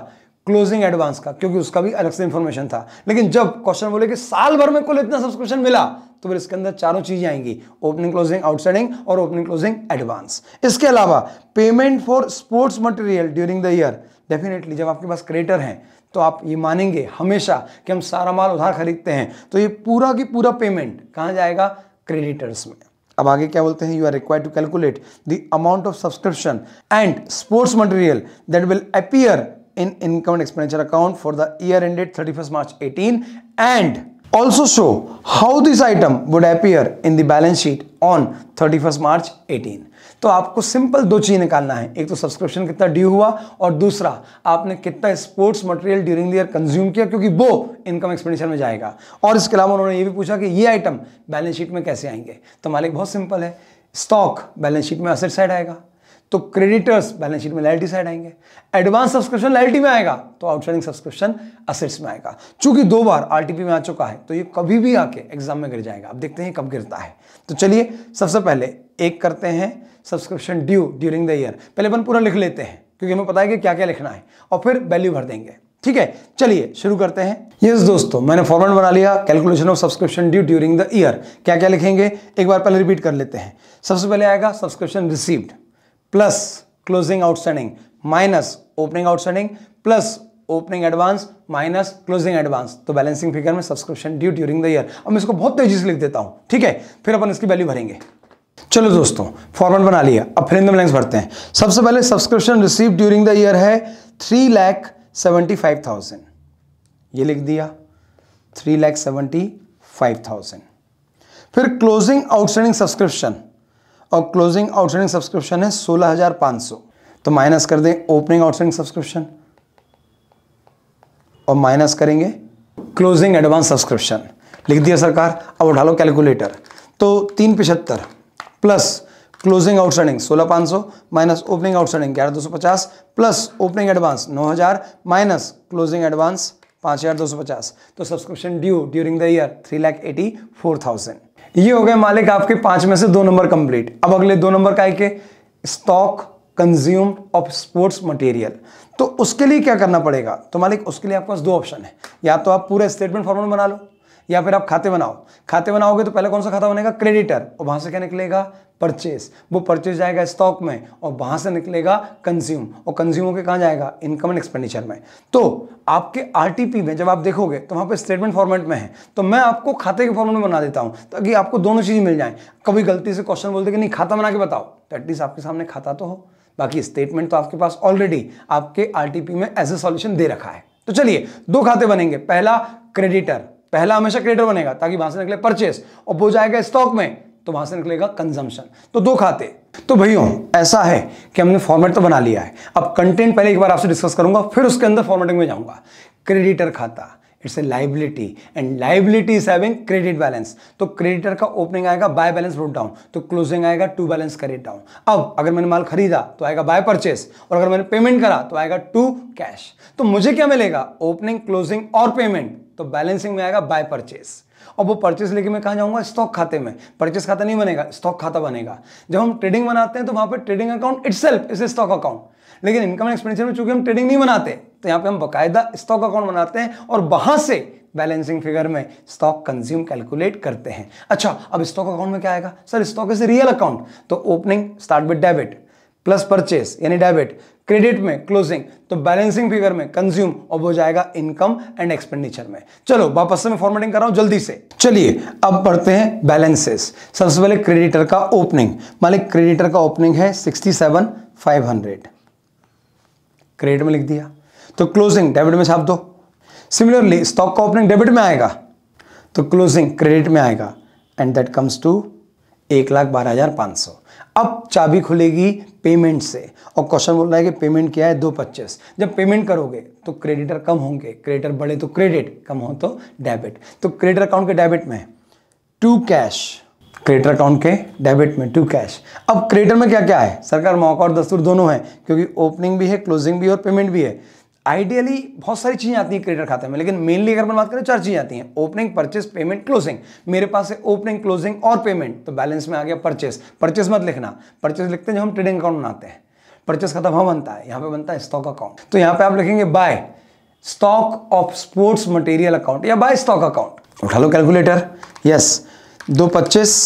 Speaker 1: क्लोजिंग एडवांस का क्योंकि उसका भी अलग से इंफॉर्मेशन था लेकिन जब क्वेश्चन बोले कि साल भर में कुल इतना सब्सक्रिप्शन मिला तो फिर इसके अंदर चारों चीजें आएंगी ओपनिंग क्लोजिंग आउटस्टैंडिंग और ओपनिंग क्लोजिंग एडवांस इसके अलावा payment for sports material during the year definitely जब आपके पास क्रेडिटर हैं तो आप ये मानेंगे हमेशा कि हम सारा माल उधार खरीदते हैं तो ये पूरा की पूरा पेमेंट कहां जाएगा क्रेडिटर्स में अब आगे क्या बोलते हैं you are require to calculate the amount of subscription and sports material that will appear in income and expenditure account for the year ended thirty first March eighteen and also show how this item would appear in the balance sheet on thirty first March eighteen तो आपको simple दो चीज़ निकालना है एक तो subscription कितना due हुआ और दूसरा आपने कितना sports material during the year consume किया क्योंकि वो इनकम एक्सपेंडिचर में जाएगा और इसके अलावा उन्होंने ये भी पूछा कि ये आइटम बैलेंस शीट में कैसे आएंगे तो मालिक बहुत सिंपल है स्टॉक बैलेंस शीट में असेट साइड आएगा तो क्रेडिटर्स बैलेंस शीट में लाइल्टी साइड आएंगे एडवांस सब्सक्रिप्शन लाइल्टी में आएगा तो आउटस्टैंडिंग सब्सक्रिप्शन असेट्स में आएगा चूंकि दो बार आरटीपी में आ चुका है तो ये कभी भी आके एग्जाम में गिर जाएगा अब देखते हैं कब गिरता है तो चलिए सबसे पहले एक करते हैं subscription due during the year पहले अपन पूरा लिख लेते हैं क्योंकि हमें पता है कि क्या क्या लिखना है और फिर वैल्यू भर देंगे ठीक है चलिए शुरू करते हैं यस yes, दोस्तों मैंने फॉर्मेट बना लिया calculation of subscription due during the year क्या क्या लिखेंगे एक बार पहले रिपीट कर लेते हैं सबसे पहले आएगा subscription received plus closing outstanding minus opening outstanding plus opening advance minus closing advance तो बैलेंसिंग फिगर में subscription due during the year अब मैं इसको बहुत तेजी से लिख देता हूं ठीक है फिर अपन इसकी वैल्यू भरेंगे चलो दोस्तों फॉर्मेट बना लिया अब फिर इंदम लैंग्स भरते हैं सबसे पहले subscription receive during the year है three lakh seventy five thousand ये लिख दिया three lakh seventy five thousand फिर क्लोजिंग आउटस्टैंडिंग सब्सक्रिप्शन और क्लोजिंग आउटस्टैंडिंग सब्सक्रिप्शन है सोलह हजार पांच सौ तो माइनस कर दें ओपनिंग आउटस्टैंडिंग सब्सक्रिप्शन और माइनस करेंगे क्लोजिंग एडवांस सब्सक्रिप्शन लिख दिया सरकार अब उठा लो कैलकुलेटर तो तीन पिछहत्तर प्लस क्लोजिंग आउटस्टैंडिंग सोलह पाँच सौ माइनस ओपनिंग आउटस्टैंडिंग ग्यारह दो सौ पचास प्लस ओपनिंग एडवांस नौ हज़ार माइनस क्लोजिंग एडवांस पाँच हज़ार दो सौ पचास तो subscription due during the year three lakh eighty four thousand ये हो गए मालिक आपके पाँच में से दो नंबर कंप्लीट अब अगले दो नंबर का है stock consume of sports material तो उसके लिए क्या करना पड़ेगा तो मालिक उसके लिए आपके पास दो ऑप्शन है या तो आप पूरा स्टेटमेंट फॉर्मूला बना लो या फिर आप खाते बनाओ खाते बनाओगे तो पहले कौन सा खाता बनेगा क्रेडिटर और वहां से क्या निकलेगा परचेस वो परचेस जाएगा स्टॉक में और वहां से निकलेगा कंज्यूम और कंज्यूम होकर कहा जाएगा इनकम एंड एक्सपेंडिचर में तो आपके आरटीपी में जब आप देखोगे तो वहां पे स्टेटमेंट फॉर्मेट में है तो मैं आपको खाते के फॉर्मेट में बना देता हूं ताकि आपको दोनों चीज मिल जाए कभी गलती से क्वेश्चन बोलते कि नहीं खाता बना के बताओ तो एटलीस्ट आपके सामने खाता तो हो बाकी स्टेटमेंट तो आपके पास ऑलरेडी आपके आरटीपी में एज ए सॉल्यूशन दे रखा है तो चलिए दो खाते बनेंगे पहला क्रेडिटर पहला हमेशा क्रेडिटर बनेगा ताकि वहां से निकले परचेस और वो जाएगा स्टॉक में तो वहां से निकलेगा कंजम्पशन तो दो खाते तो भैया ऐसा है कि हमने फॉर्मेट तो बना लिया है अब कंटेंट पहले एक बार आपसे डिस्कस करूंगा फिर उसके अंदर फॉर्मेटिंग में जाऊंगा क्रेडिटर खाता it's a liability and liability is having credit balance तो क्रेडिटर का ओपनिंग आएगा बाय बैलेंस रोड डाउन तो क्लोजिंग आएगा टू बैलेंस क्रेडिट डाउन अब अगर मैंने माल खरीदा तो आएगा बाय परचेस और अगर मैंने पेमेंट करा तो आएगा टू कैश तो मुझे क्या मिलेगा ओपनिंग क्लोजिंग और पेमेंट तो बैलेंसिंग में आएगा बाय परचेस और वो परचेस लेके मैं कहा जाऊंगा स्टॉक खाते में परचेस खाता नहीं बनेगा स्टॉक खाता बनेगा जब हम ट्रेडिंग बनाते हैं तो वहां पर trading account it is stock account लेकिन इनकम एक्सपेंडिचर में चूंकि हम ट्रेडिंग नहीं बनाते तो यहां पर हम बकायदा स्टॉक अकाउंट बनाते हैं और वहां से बैलेंसिंग फिगर में स्टॉक कंज्यूम कैलकुलेट करते हैं अच्छा अब स्टॉक अकाउंट में क्या आएगा sir stock is real account तो opening start with debit plus purchase यानी डेबिट क्रेडिट में क्लोजिंग तो बैलेंसिंग फिगर में कंज्यूम और वो जाएगा इनकम एंड एक्सपेंडिचर में चलो वापस से मैं फॉर्मेटिंग कर रहा हूं जल्दी से चलिए अब पढ़ते हैं बैलेंसेस सबसे पहले क्रेडिटर का ओपनिंग मालिक क्रेडिटर का ओपनिंग है sixty seven five hundred credit में लिख दिया तो क्लोजिंग डेबिट में छाप दो सिमिलरली स्टॉक का ओपनिंग डेबिट में आएगा तो क्लोजिंग क्रेडिट में आएगा एंड दैट कम्स टू एक लाख बारह हजार पांच सौ अब चाबी खुलेगी पेमेंट से और क्वेश्चन बोल रहा है कि पेमेंट क्या है दो पच्चीस जब पेमेंट करोगे तो क्रेडिटर कम होंगे क्रेडिटर बढ़े तो क्रेडिट कम हो तो डेबिट तो क्रेडिटर अकाउंट के डेबिट में टू कैश क्रेडिटर अकाउंट के डेबिट में टू कैश अब क्रेडिटर में क्या क्या है सरकार मौका और दस्तूर दोनों है क्योंकि ओपनिंग भी है क्लोजिंग भी है और पेमेंट भी है आइडियली बहुत सारी चीज़ें आती हैं क्रेडिट खाते में लेकिन मेनली अगर मैं बात करें चार चीज़ें आती हैं ओपनिंग परचेस पेमेंट क्लोजिंग मेरे पास है ओपनिंग क्लोजिंग और पेमेंट तो बैलेंस में आ गया परचेस परचेस मत लिखना परचेस लिखते हैं जो हम ट्रेडिंग अकाउंट बनाते हैं परचेस का वहां बनता है यहाँ पे बनता है स्टॉक अकाउंट तो यहाँ पे आप लिखेंगे by stock of sports material account या बाय स्टॉक अकाउंट उठा लो कैलकुलेटर यस दो पच्चीस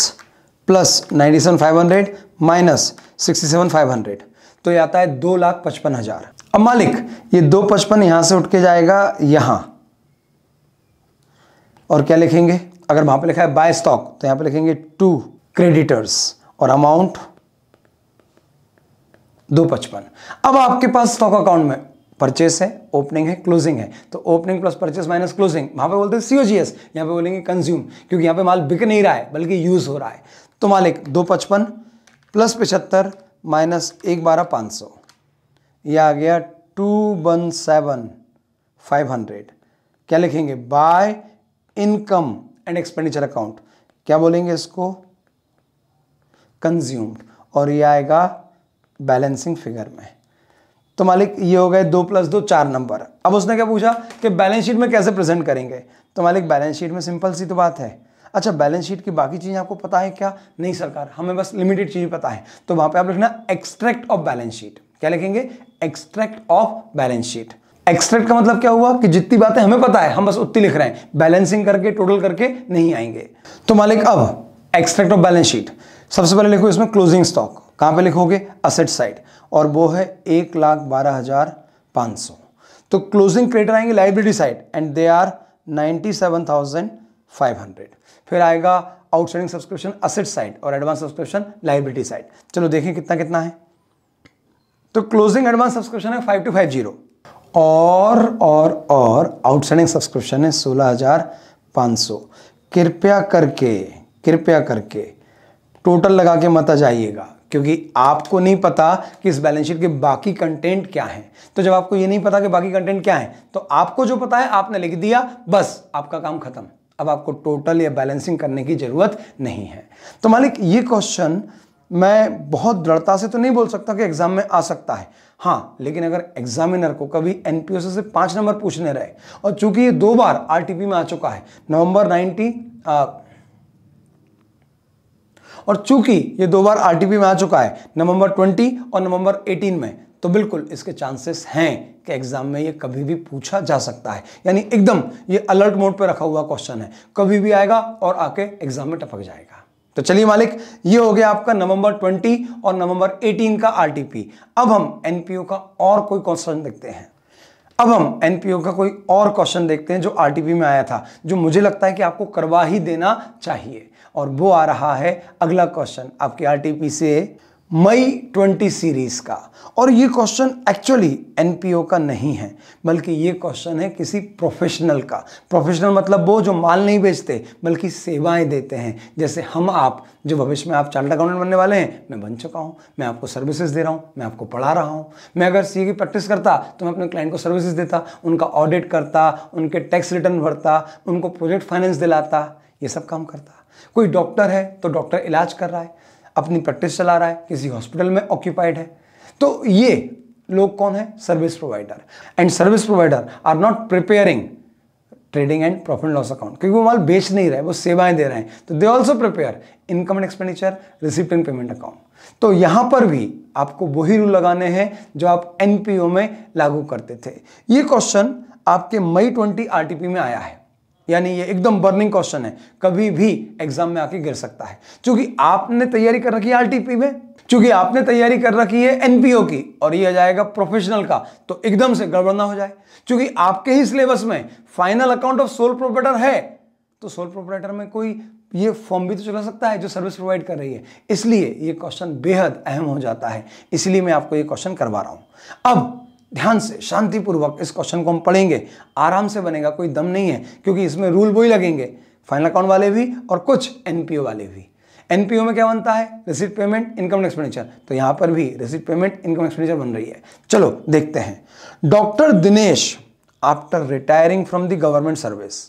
Speaker 1: plus ninety seven five hundred minus sixty seven five hundred तो आता है दो लाख पचपन हज़ार अब मालिक ये दो पचपन यहां से उठ के जाएगा यहां और क्या लिखेंगे अगर वहां पे लिखा है बाय स्टॉक तो यहां पे लिखेंगे टू क्रेडिटर्स और अमाउंट दो पचपन अब आपके पास स्टॉक अकाउंट में परचेस है ओपनिंग है क्लोजिंग है तो opening plus purchase minus closing वहां पे बोलते हैं सीओजीएस यहां पे बोलेंगे कंज्यूम क्योंकि यहां पे माल बिक नहीं रहा है बल्कि यूज हो रहा है तो मालिक दो पचपन प्लस पिछहत्तर माइनस एक बारह पांच सौ यह आ गया two one seven five hundred क्या लिखेंगे by income and expenditure account क्या बोलेंगे इसको कंज्यूम्ड और ये आएगा बैलेंसिंग फिगर में तो मालिक ये हो गए दो प्लस दो चार नंबर अब उसने क्या पूछा कि बैलेंस शीट में कैसे प्रेजेंट करेंगे तो मालिक बैलेंस शीट में सिंपल सी तो बात है अच्छा बैलेंस शीट की बाकी चीज़ें आपको पता है क्या नहीं सरकार हमें बस लिमिटेड चीज़ पता है तो वहां पे आप लिखना एक्सट्रैक्ट ऑफ बैलेंस शीट क्या लिखेंगे extract of balance sheet extract का मतलब क्या हुआ कि जितनी बातें हमें पता है हम बस उतनी लिख रहे हैं बैलेंसिंग करके टोटल करके नहीं आएंगे तो मालिक अब एक्सट्रैक्ट ऑफ बैलेंस शीट सबसे पहले लिखो इसमें क्लोजिंग स्टॉक कहां पे लिखोगे असेट साइड और वो है एक लाख बारह हजार पांच सौ तो क्लोजिंग क्रेडिटर आएंगे liability side and they are ninety seven thousand five hundred फिर आएगा आउटस्टैंडिंग सब्सक्रिप्शन असेट साइड और एडवांस सब्सक्रिप्शन लाइब्रेरी साइड चलो देखें कितना कितना है तो क्लोजिंग एडवांस सब्सक्रिप्शन है फाइव टू फाइव जीरो और और और आउटस्टैंडिंग सब्सक्रिप्शन है सोलह हजार पाँच सौ कृपया करके कृपया करके टोटल लगा के मत आ जाइएगा क्योंकि आपको नहीं पता कि इस बैलेंस शीट के बाकी कंटेंट क्या हैं तो जब आपको ये नहीं पता कि बाकी कंटेंट क्या है तो आपको जो पता है आपने लिख दिया बस आपका काम खत्म अब आपको टोटल या बैलेंसिंग करने की जरूरत नहीं है तो मालिक ये क्वेश्चन मैं बहुत दृढ़ता से तो नहीं बोल सकता कि एग्जाम में आ सकता है हाँ लेकिन अगर एग्जामिनर को कभी एन से पाँच नंबर पूछने रहे और चूंकि ये दो बार आर में आ चुका है नवंबर नाइन्टी और चूंकि ये दो बार आर में आ चुका है नवंबर 20 और नवंबर 18 में तो बिल्कुल इसके चांसेस हैं कि एग्जाम में ये कभी भी पूछा जा सकता है यानी एकदम ये अलर्ट मोड पे रखा हुआ क्वेश्चन है कभी भी आएगा और आके एग्जाम में टपक जाएगा तो चलिए मालिक ये हो गया आपका नवंबर 20 और नवंबर 18 का आरटीपी अब हम एनपीओ का और कोई क्वेश्चन देखते हैं अब हम एनपीओ का कोई और क्वेश्चन देखते हैं जो आरटीपी में आया था जो मुझे लगता है कि आपको करवा ही देना चाहिए और वो आ रहा है अगला क्वेश्चन आपके आरटीपी से मई 20 सीरीज का और ये क्वेश्चन एक्चुअली एनपीओ का नहीं है बल्कि ये क्वेश्चन है किसी प्रोफेशनल का प्रोफेशनल मतलब वो जो माल नहीं बेचते बल्कि सेवाएं देते हैं जैसे हम आप जो भविष्य में आप चार्ट अकाउंटेंट बनने वाले हैं मैं बन चुका हूँ मैं आपको सर्विसेज दे रहा हूँ मैं आपको पढ़ा रहा हूँ मैं अगर सी की प्रैक्टिस करता तो मैं अपने क्लाइंट को सर्विसेज देता उनका ऑडिट करता उनके टैक्स रिटर्न भरता उनको प्रोजेक्ट फाइनेंस दिलाता ये सब काम करता कोई डॉक्टर है तो डॉक्टर इलाज कर रहा है अपनी प्रैक्टिस चला रहा है किसी हॉस्पिटल में ऑक्यूपाइड है तो ये लोग कौन है service provider and service provider are not preparing trading and profit loss account क्योंकि वो माल बेच नहीं रहे वो सेवाएं दे रहे हैं तो they also prepare income and expenditure receipt and payment account तो यहां पर भी आपको वही रूल लगाने हैं जो आप एनपीओ में लागू करते थे ये क्वेश्चन आपके मई ट्वेंटी आरटीपी में आया है यानी ये एकदम बर्निंग क्वेश्चन है कभी भी एग्जाम में आके गिर सकता है क्योंकि आपने तैयारी कर रखी है आरटीपी में क्योंकि आपने तैयारी कर रखी है एनपीओ की और ये आ जाएगा प्रोफेशनल का तो एकदम से गड़बड़ ना हो जाए क्योंकि आपके ही सिलेबस में final account of sole proprietor है तो सोल प्रोपरेटर में कोई ये फॉर्म भी तो चला सकता है जो सर्विस प्रोवाइड कर रही है इसलिए ये क्वेश्चन बेहद अहम हो जाता है इसलिए मैं आपको ये क्वेश्चन करवा रहा हूं अब ध्यान से शांतिपूर्वक इस क्वेश्चन को हम पढ़ेंगे आराम से बनेगा कोई दम नहीं है क्योंकि इसमें रूल वही लगेंगे फाइनल अकाउंट वाले भी और कुछ एनपीओ वाले भी एनपीओ में क्या बनता है रिसिप्ट पेमेंट इनकम एक्सपेंडिचर तो यहां पर भी रिसिप्ट पेमेंट इनकम एक्सपेंडिचर बन रही है चलो देखते हैं doctor Dinesh after retiring from the government service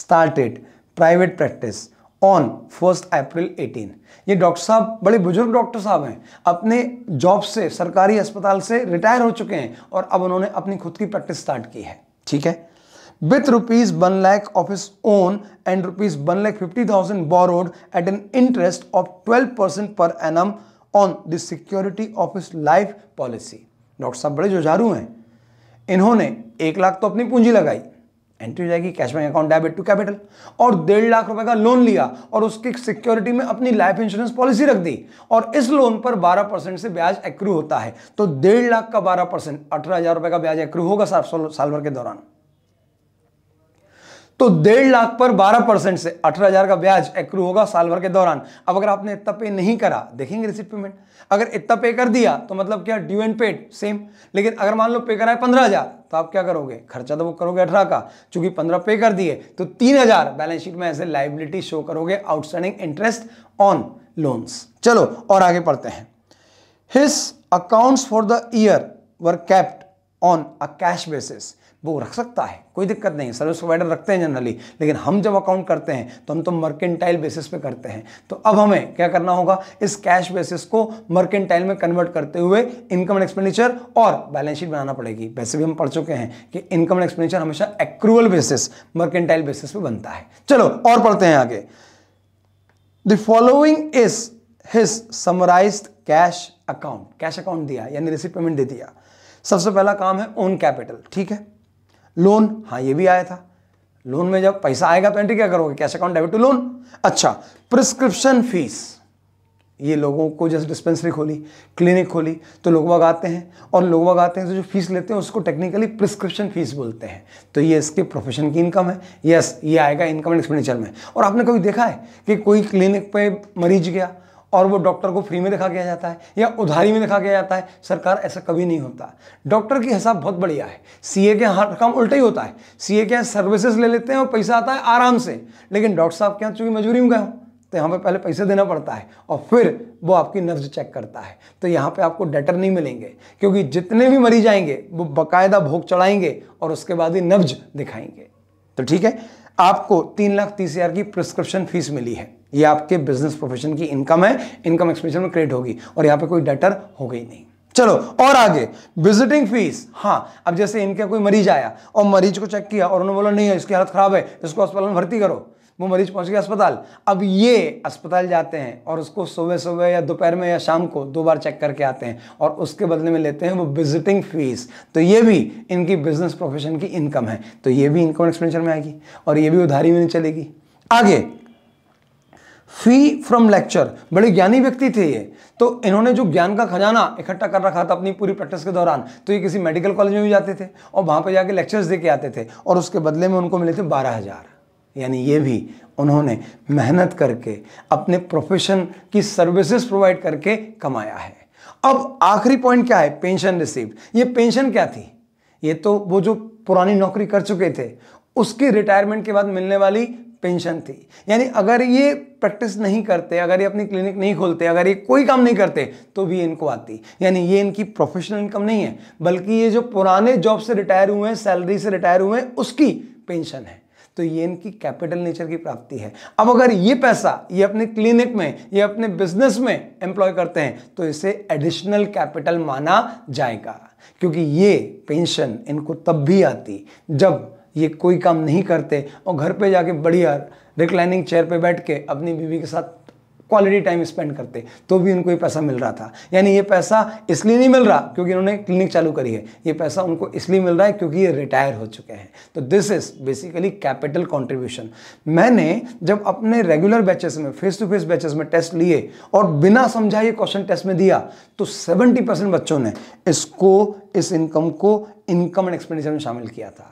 Speaker 1: started private practice on first April 18 ये डॉक्टर साहब बड़े बुजुर्ग डॉक्टर साहब हैं अपने जॉब से सरकारी अस्पताल से रिटायर हो चुके हैं और अब उन्होंने अपनी खुद की प्रैक्टिस स्टार्ट की है ठीक है lakh of 1 own and rupees one lakh fifty thousand borrowed at an interest of twelve percent per annum on the security of his life policy doctor साहब बड़े जुझारू हैं इन्होंने एक लाख तो अपनी पूंजी लगाई एंट्री हो जाएगी cash bank account debit to capital और डेढ़ लाख रुपए का लोन लिया और उसकी सिक्योरिटी में अपनी लाइफ इंश्योरेंस पॉलिसी रख दी और इस लोन पर 12 परसेंट से ब्याज एक्रू होता है तो डेढ़ लाख का 12 परसेंट अठारह हजार रुपए का ब्याज एक्रू होगा साल भर के दौरान तो डेढ़ लाख पर 12 परसेंट से अठारह हजार का ब्याज एक्रू होगा साल भर के दौरान अब अगर आपने इतना पे नहीं करा देखेंगे रिसिप्ट पेमेंट अगर इतना पे कर दिया तो मतलब क्या ड्यू एंड पेड सेम लेकिन अगर मान लो पे कराए पंद्रह हज़ार तो आप क्या करोगे खर्चा तो वो करोगे अठारह का चूंकि पंद्रह पे कर दिए तो तीन हज़ार बैलेंस शीट में ऐसे लाइबिलिटी शो करोगे आउटस्टैंडिंग इंटरेस्ट ऑन लोन्स चलो और आगे पढ़ते हैं his accounts for the year were kept on a cash basis वो रख सकता है कोई दिक्कत नहीं सर्विस प्रोवाइडर रखते हैं जनरली लेकिन हम जब अकाउंट करते हैं तो हम तो मर्केंटाइल बेसिस पे करते हैं तो अब हमें क्या करना होगा इस कैश बेसिस को मर्केंटाइल में कन्वर्ट करते हुए इनकम एंड एक्सपेंडिचर और बैलेंस शीट बनाना पड़ेगी वैसे भी हम पढ़ चुके हैं कि इनकम एंड एक्सपेंडिचर हमेशा एक्रूअल बेसिस मर्केंटाइल बेसिस पे बनता है चलो और पढ़ते हैं आगे the following is his summarised cash account cash account दिया यानी रिसीव पेमेंट दे दिया सबसे पहला काम है ओन कैपिटल ठीक है लोन हाँ ये भी आया था लोन में जब पैसा आएगा तो एंट्री क्या करोगे cash account debit to loan अच्छा प्रिस्क्रिप्शन फीस ये लोगों को जैसे डिस्पेंसरी खोली क्लिनिक खोली तो लोग वग आते हैं और लोग वग आते हैं तो जो फीस लेते हैं उसको टेक्निकली प्रिस्क्रिप्शन फीस बोलते हैं तो ये इसके प्रोफेशन की इनकम है यस ये आएगा इनकम एंड एक्सपेंडिचर में और आपने कभी देखा है कि कोई क्लिनिक पे मरीज गया और वो डॉक्टर को फ्री में रखा गया जाता है या उधारी में रखा गया जाता है सरकार ऐसा कभी नहीं होता डॉक्टर की हिसाब बहुत बढ़िया है सीए के यहाँ काम उल्टा ही होता है सीए के यहाँ सर्विसेज ले लेते हैं और पैसा आता है आराम से लेकिन डॉक्टर साहब के यहाँ चूंकि मजबूरी में गए हो तो यहाँ पर पहले पैसे देना पड़ता है और फिर वो आपकी नफ्ज चेक करता है तो यहाँ पर आपको डेटर नहीं मिलेंगे क्योंकि जितने भी मरीज आएंगे वो बाकायदा भोग चढ़ाएंगे और उसके बाद ही नफ्ज दिखाएंगे तो ठीक है आपको तीन लाख तीस हज़ार की प्रिस्क्रिप्शन फीस मिली है ये आपके बिजनेस प्रोफेशन की इनकम है इनकम एक्सपेंशन में क्रिएट होगी और यहाँ पे कोई डेटर हो गई नहीं चलो और आगे विजिटिंग फीस हाँ अब जैसे इनके कोई मरीज आया और मरीज को चेक किया और उन्होंने बोला नहीं है इसकी हालत खराब है इसको अस्पताल में भर्ती करो वो मरीज पहुंच गया अस्पताल अब ये अस्पताल जाते हैं और उसको सुबह सुबह या दोपहर में या शाम को दो बार चेक करके आते हैं और उसके बदले में लेते हैं वो विजिटिंग फीस तो ये भी इनकी बिजनेस प्रोफेशन की इनकम है तो ये भी इनकम एक्सपेंडिचर में आएगी और ये भी उधारी में नहीं चलेगी आगे फी फ्रॉम लेक्चर बड़े ज्ञानी व्यक्ति थे ये तो इन्होंने जो ज्ञान का खजाना इकट्ठा कर रखा था अपनी पूरी प्रैक्टिस के दौरान तो ये किसी मेडिकल कॉलेज में भी जाते थे और वहाँ पर जाके लेक्चर्स दे के आते थे और उसके बदले में उनको मिले थे बारह हज़ार यानी ये भी उन्होंने मेहनत करके अपने प्रोफेशन की सर्विसेज प्रोवाइड करके कमाया है अब आखिरी पॉइंट क्या है पेंशन रिसीव ये पेंशन क्या थी ये तो वो जो पुरानी नौकरी कर चुके थे उसकी रिटायरमेंट के बाद मिलने वाली पेंशन थी यानी अगर ये प्रैक्टिस नहीं करते अगर ये अपनी क्लिनिक नहीं खोलते अगर ये कोई काम नहीं करते तो भी इनको आती यानी ये इनकी प्रोफेशनल इनकम नहीं है बल्कि ये जो पुराने जॉब से रिटायर हुए हैं सैलरी से रिटायर हुए हैं उसकी पेंशन है तो ये इनकी कैपिटल नेचर की प्राप्ति है अब अगर ये पैसा ये अपने क्लिनिक में ये अपने बिजनेस में एम्प्लॉय करते हैं तो इसे एडिशनल कैपिटल माना जाएगा क्योंकि ये पेंशन इनको तब भी आती जब ये कोई काम नहीं करते और घर पे जाके बढ़िया रिक्लाइनिंग चेयर पे बैठ के अपनी बीवी के साथ क्वालिटी टाइम स्पेंड करते तो भी उनको ये पैसा मिल रहा था यानी ये पैसा इसलिए नहीं मिल रहा क्योंकि उन्होंने क्लिनिक चालू करी है ये पैसा उनको इसलिए मिल रहा है क्योंकि ये रिटायर हो चुके हैं तो this is basically capital contribution मैंने जब अपने रेगुलर बैचेस में फेस टू फेस बैचेस में टेस्ट लिए और बिना समझा ये क्वेश्चन टेस्ट में दिया तो सेवेंटी बच्चों ने इसको इस इनकम को इनकम एंड एक्सपेंडिचर में शामिल किया था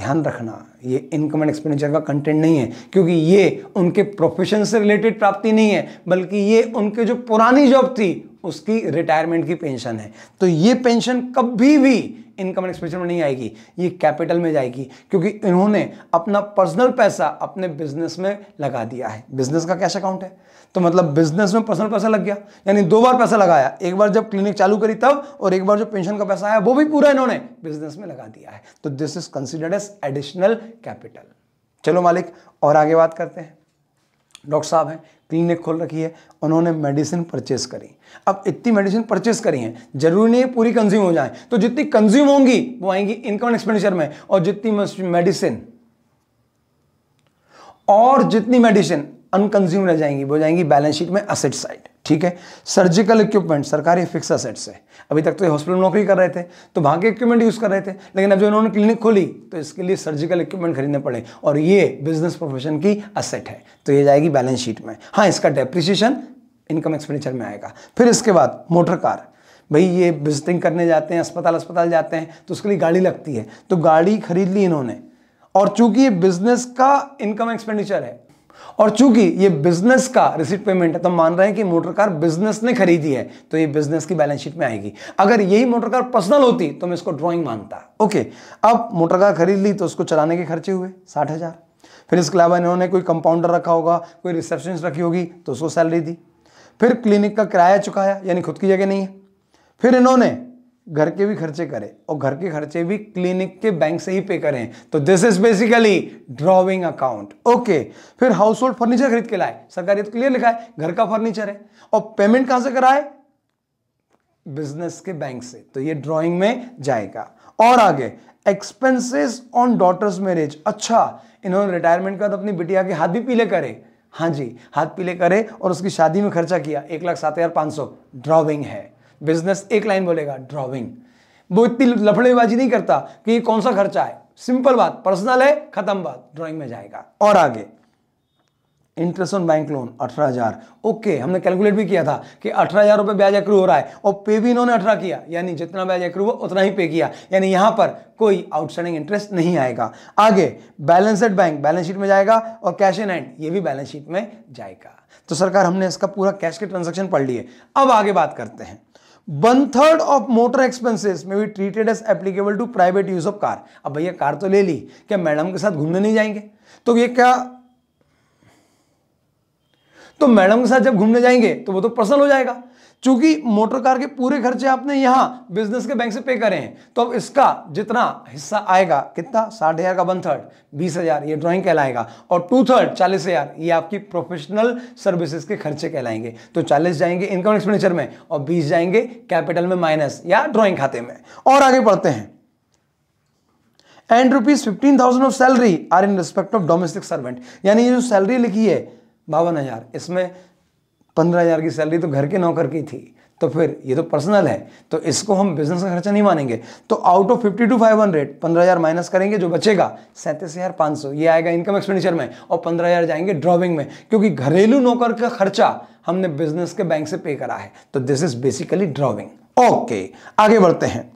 Speaker 1: ध्यान रखना ये इनकम एंड एक्सपेंडिचर का कंटेंट नहीं है क्योंकि ये उनके प्रोफेशन से रिलेटेड प्राप्ति नहीं है बल्कि ये उनके जो पुरानी जॉब थी उसकी रिटायरमेंट की पेंशन है तो ये पेंशन कभी भी इनकम एक्सपेंशन में नहीं आएगी ये कैपिटल में जाएगी क्योंकि इन्होंने अपना पर्सनल पैसा अपने बिजनेस में लगा दिया है बिजनेस का कैश अकाउंट है तो मतलब बिजनेस में पर्सनल पैसा लग गया यानी दो बार पैसा लगाया एक बार जब क्लिनिक चालू करी तब और एक बार जो पेंशन का पैसा आया वो भी पूरा इन्होंने बिजनेस में लगा दिया है तो this is considered as additional capital चलो मालिक और आगे बात करते हैं डॉक्टर साहब हैं क्लिनिक खोल रखी है उन्होंने मेडिसिन परचेस करी अब इतनी मेडिसिन परचेस करी है जरूरी नहीं है पूरी कंज्यूम हो जाए तो जितनी कंज्यूम होंगी वो आएंगी इनकम एक्सपेंडिचर में और जितनी मेडिसिन और जितनी मेडिसिन अनकंज्यूम रह जाएंगी वो जाएंगी बैलेंस शीट में असिड साइड ठीक है सर्जिकल इक्विपमेंट सरकारी फिक्स असेट्स है अभी तक तो ये हॉस्पिटल में नौकरी कर रहे थे तो वहाँ के इक्विपमेंट यूज़ कर रहे थे लेकिन अब जो इन्होंने क्लिनिक खोली तो इसके लिए सर्जिकल इक्विपमेंट खरीदने पड़े और ये बिजनेस प्रोफेशन की असेट है तो ये जाएगी बैलेंस शीट में हाँ इसका डेप्रिसिएशन इनकम एक्सपेंडिचर में आएगा फिर इसके बाद मोटर कार भाई ये विजिटिंग करने जाते हैं अस्पताल अस्पताल जाते हैं तो उसके लिए गाड़ी लगती है तो गाड़ी खरीद ली इन्होंने और चूंकि ये बिजनेस का इनकम एक्सपेंडिचर है और चूंकि ये बिजनेस का रिसीट पेमेंट है तो मान रहे हैं कि मोटर कार बिजनेस ने खरीदी है तो ये बिजनेस की बैलेंस शीट में आएगी अगर यही मोटर कार पर्सनल होती तो मैं इसको ड्राइंग मानता ओके अब मोटर कार खरीद ली तो उसको चलाने के खर्चे हुए साठ हज़ार फिर इसके अलावा इन्होंने कोई कंपाउंडर रखा होगा कोई रिसेप्शनिस्ट रखी होगी तो उसको सैलरी दी फिर क्लिनिक का किराया चुकाया यानी खुद की जगह नहीं है फिर इन्होंने घर के भी खर्चे करें और घर के खर्चे भी क्लिनिक के बैंक से ही पे करें तो this is basically drawing account okay फिर हाउस होल्ड फर्नीचर खरीद के लाए सरकार ये तो क्लियर लिखा है घर का फर्नीचर है और पेमेंट कहां से कराए बिजनेस के बैंक से तो ये ड्रॉइंग में जाएगा और आगे एक्सपेंसेस ऑन डॉटर्स मैरिज अच्छा इन्होंने रिटायरमेंट के बाद अपनी बिटिया के हाथ भी पीले करे हाँ जी हाथ पीले करे और उसकी शादी में खर्चा किया एक लाख सात हजार पांच सौ ड्रॉविंग है बिजनेस एक लाइन बोलेगा ड्रॉविंग वो इतनी लफड़ेबाजी नहीं करता कि कौन सा खर्चा है सिंपल बात पर्सनल है खत्म बात ड्रॉइंग में जाएगा और आगे इंटरेस्ट ऑन बैंक लोन अठारह हजार ओके हमने कैलकुलेट भी किया था कि अठारह हजार रुपये ब्याज एक्रू हो रहा है और पे भी इन्होंने अठारह किया यानी जितना ब्याज एक्रू हुआ उतना ही पे किया यानी यहां पर कोई आउटस्टैंडिंग इंटरेस्ट नहीं आएगा आगे बैलेंसड बैंक बैलेंस शीट में जाएगा और कैश इन एंड ये भी बैलेंस शीट में जाएगा तो सरकार हमने इसका पूरा कैश के ट्रांजेक्शन पढ़ लिए अब आगे बात करते हैं one third of motor expenses में be treated as applicable to private use of car अब भैया कार तो ले ली क्या मैडम के साथ घूमने नहीं जाएंगे तो ये क्या तो मैडम के साथ जब घूमने जाएंगे तो वो तो पर्सनल हो जाएगा चूंकि मोटर कार के पूरे खर्चे आपने यहां बिजनेस के बैंक से पे करे हैं तो अब इसका जितना हिस्सा आएगा कितना साठ हजार का वन थर्ड बीस हजार ये ड्राइंग कहलाएगा और टू थर्ड चालीस हजार ये आपकी प्रोफेशनल सर्विसेज के खर्चे कहलाएंगे तो चालीस जाएंगे इनकम एक्सपेंडिचर में और बीस जाएंगे कैपिटल में माइनस या ड्रॉइंग खाते में और आगे बढ़ते हैं and rupees fifteen thousand of salary are in respect of domestic servant यानी ये जो सैलरी लिखी है बावन हजार इसमें पंद्रह हज़ार की सैलरी तो घर के नौकर की थी तो फिर ये तो पर्सनल है तो इसको हम बिजनेस का खर्चा नहीं मानेंगे तो out of fifty two five hundred पंद्रह हज़ार माइनस करेंगे जो बचेगा सैंतीस हज़ार पाँच सौ ये आएगा इनकम एक्सपेंडिचर में और पंद्रह हज़ार जाएंगे ड्रॉविंग में क्योंकि घरेलू नौकर का खर्चा हमने बिजनेस के बैंक से पे करा है तो this is basically drawing okay आगे बढ़ते हैं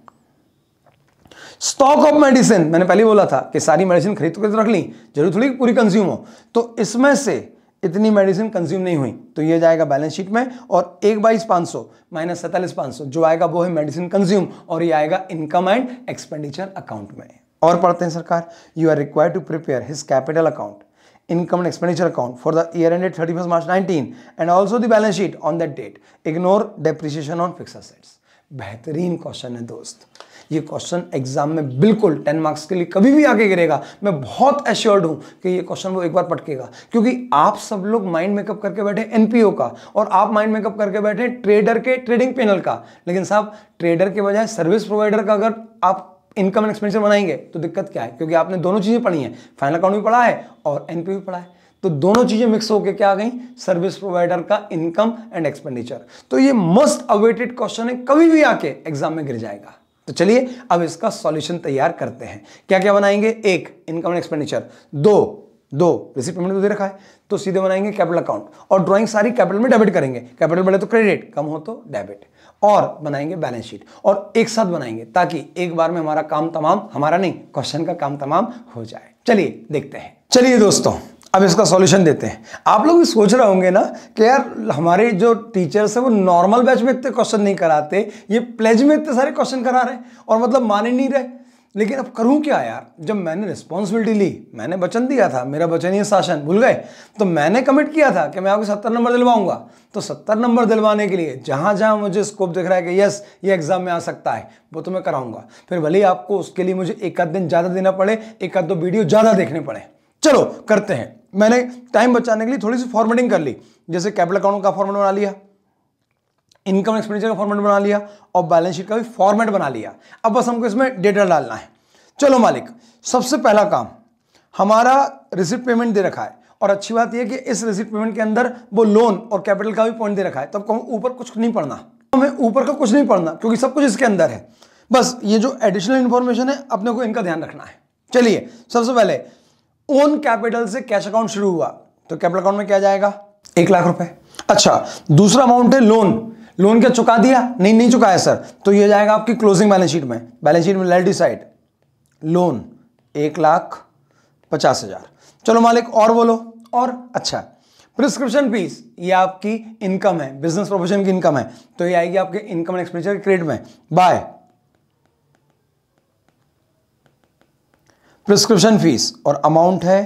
Speaker 1: स्टॉक ऑफ मेडिसिन मैंने पहले बोला था कि सारी मेडिसिन खरीद कर तो, तो रख ली जरूर थोड़ी पूरी कंज्यूम हो तो इसमें से इतनी मेडिसिन कंज्यूम नहीं हुई तो ये जाएगा बैलेंस शीट में और एक बाईस पाँच सौ माइनस सैतालीस पाँच सौ जो आएगा वो है मेडिसिन कंज्यूम और ये आएगा इनकम एंड एक्सपेंडिचर अकाउंट में और पढ़ते हैं सरकार you are require to prepare his capital account income and expenditure account for the year thirty first March 19 and also the balance sheet on that date. Ignore depreciation on fixed assets. बेहतरीन question है दोस्त ये question exam में बिल्कुल ten marks के लिए कभी भी आके गिरेगा मैं बहुत एश्योर्ड हूँ कि ये क्वेश्चन वो एक बार पटकेगा क्योंकि आप सब लोग माइंड मेकअप करके बैठे एनपीओ का और आप माइंड मेकअप करके बैठे ट्रेडर के ट्रेडिंग पैनल का लेकिन साहब ट्रेडर के बजाय सर्विस प्रोवाइडर का अगर आप इनकम एंड एक्सपेंडिचर बनाएंगे तो दिक्कत क्या है क्योंकि आपने दोनों चीज़ें पढ़ी हैं फाइनल अकाउंट भी पढ़ा है और एनपीओ भी पढ़ा है तो दोनों चीज़ें मिक्स होकर क्या आ गई सर्विस प्रोवाइडर का इनकम एंड एक्सपेंडिचर तो ये मोस्ट अवेटेड क्वेश्चन है कभी भी आके एग्जाम में गिर जाएगा तो चलिए अब इसका सॉल्यूशन तैयार करते हैं क्या क्या बनाएंगे एक इनकम एक्सपेंडिचर दो दो रिसिप्ट पेमेंट तो दे रखा है तो सीधे बनाएंगे कैपिटल अकाउंट और ड्राइंग सारी कैपिटल में डेबिट करेंगे कैपिटल बढ़े तो क्रेडिट कम हो तो डेबिट और बनाएंगे बैलेंस शीट और एक साथ बनाएंगे ताकि एक बार में हमारा काम तमाम हमारा नहीं क्वेश्चन का काम तमाम हो जाए चलिए देखते हैं चलिए दोस्तों अब इसका सॉल्यूशन देते हैं आप लोग भी सोच रहे होंगे ना कि यार हमारे जो टीचर्स हैं वो नॉर्मल बैच में इतने क्वेश्चन नहीं कराते ये प्लेज में इतने सारे क्वेश्चन करा रहे और मतलब माने नहीं रहे लेकिन अब करूं क्या यार जब मैंने रिस्पॉन्सिबिलिटी ली मैंने वचन दिया था मेरा वचन शासन भूल गए तो मैंने कमिट किया था कि मैं आपको सत्तर नंबर दिलवाऊंगा तो सत्तर नंबर दिलवाने के लिए जहां जहां मुझे स्कोप दिख रहा है कि यस ये एग्ज़ाम में आ सकता है वो तो मैं कराऊंगा फिर भले ही आपको उसके लिए मुझे एक आध दिन ज़्यादा देना पड़े एक आध दो वीडियो ज़्यादा देखने पड़े चलो करते हैं मैंने टाइम बचाने के लिए थोड़ी सी फॉर्मेटिंग कर ली जैसे कैपिटल अकाउंट का फॉर्मेट बना लिया इनकम एक्सपेंडिचर का फॉर्मेट बना लिया और बैलेंस शीट का भी फॉर्मेट बना लिया अब बस हमको इसमें डेटा डालना है चलो मालिक सबसे पहला काम हमारा रिसिप्ट पेमेंट दे रखा है और अच्छी बात यह कि इस रिसिप्ट पेमेंट के अंदर वो लोन और कैपिटल का भी पॉइंट दे रखा है तब तो हमें ऊपर कुछ नहीं पढ़ना हमें ऊपर का कुछ नहीं पढ़ना क्योंकि सब कुछ इसके अंदर है बस ये जो एडिशनल इन्फॉर्मेशन है अपने को इनका ध्यान रखना है चलिए सबसे पहले ओन कैपिटल से कैश अकाउंट शुरू हुआ तो कैपिटल अकाउंट में क्या जाएगा एक लाख रुपए अच्छा दूसरा अमाउंट है लोन लोन क्या चुका दिया नहीं नहीं चुकाया सर तो यह जाएगा आपकी क्लोजिंग बैलेंस शीट में बैलेंस शीट में लेट डिसाइड लोन एक लाख पचास हजार चलो मालिक और बोलो और अच्छा प्रिस्क्रिप्शन फीस ये आपकी इनकम है बिजनेस प्रोफेशन की इनकम है तो ये आएगी आपके इनकम एंड एक्सपेंडिचर क्रेडिट में बाय प्रिस्क्रिप्शन फीस और अमाउंट है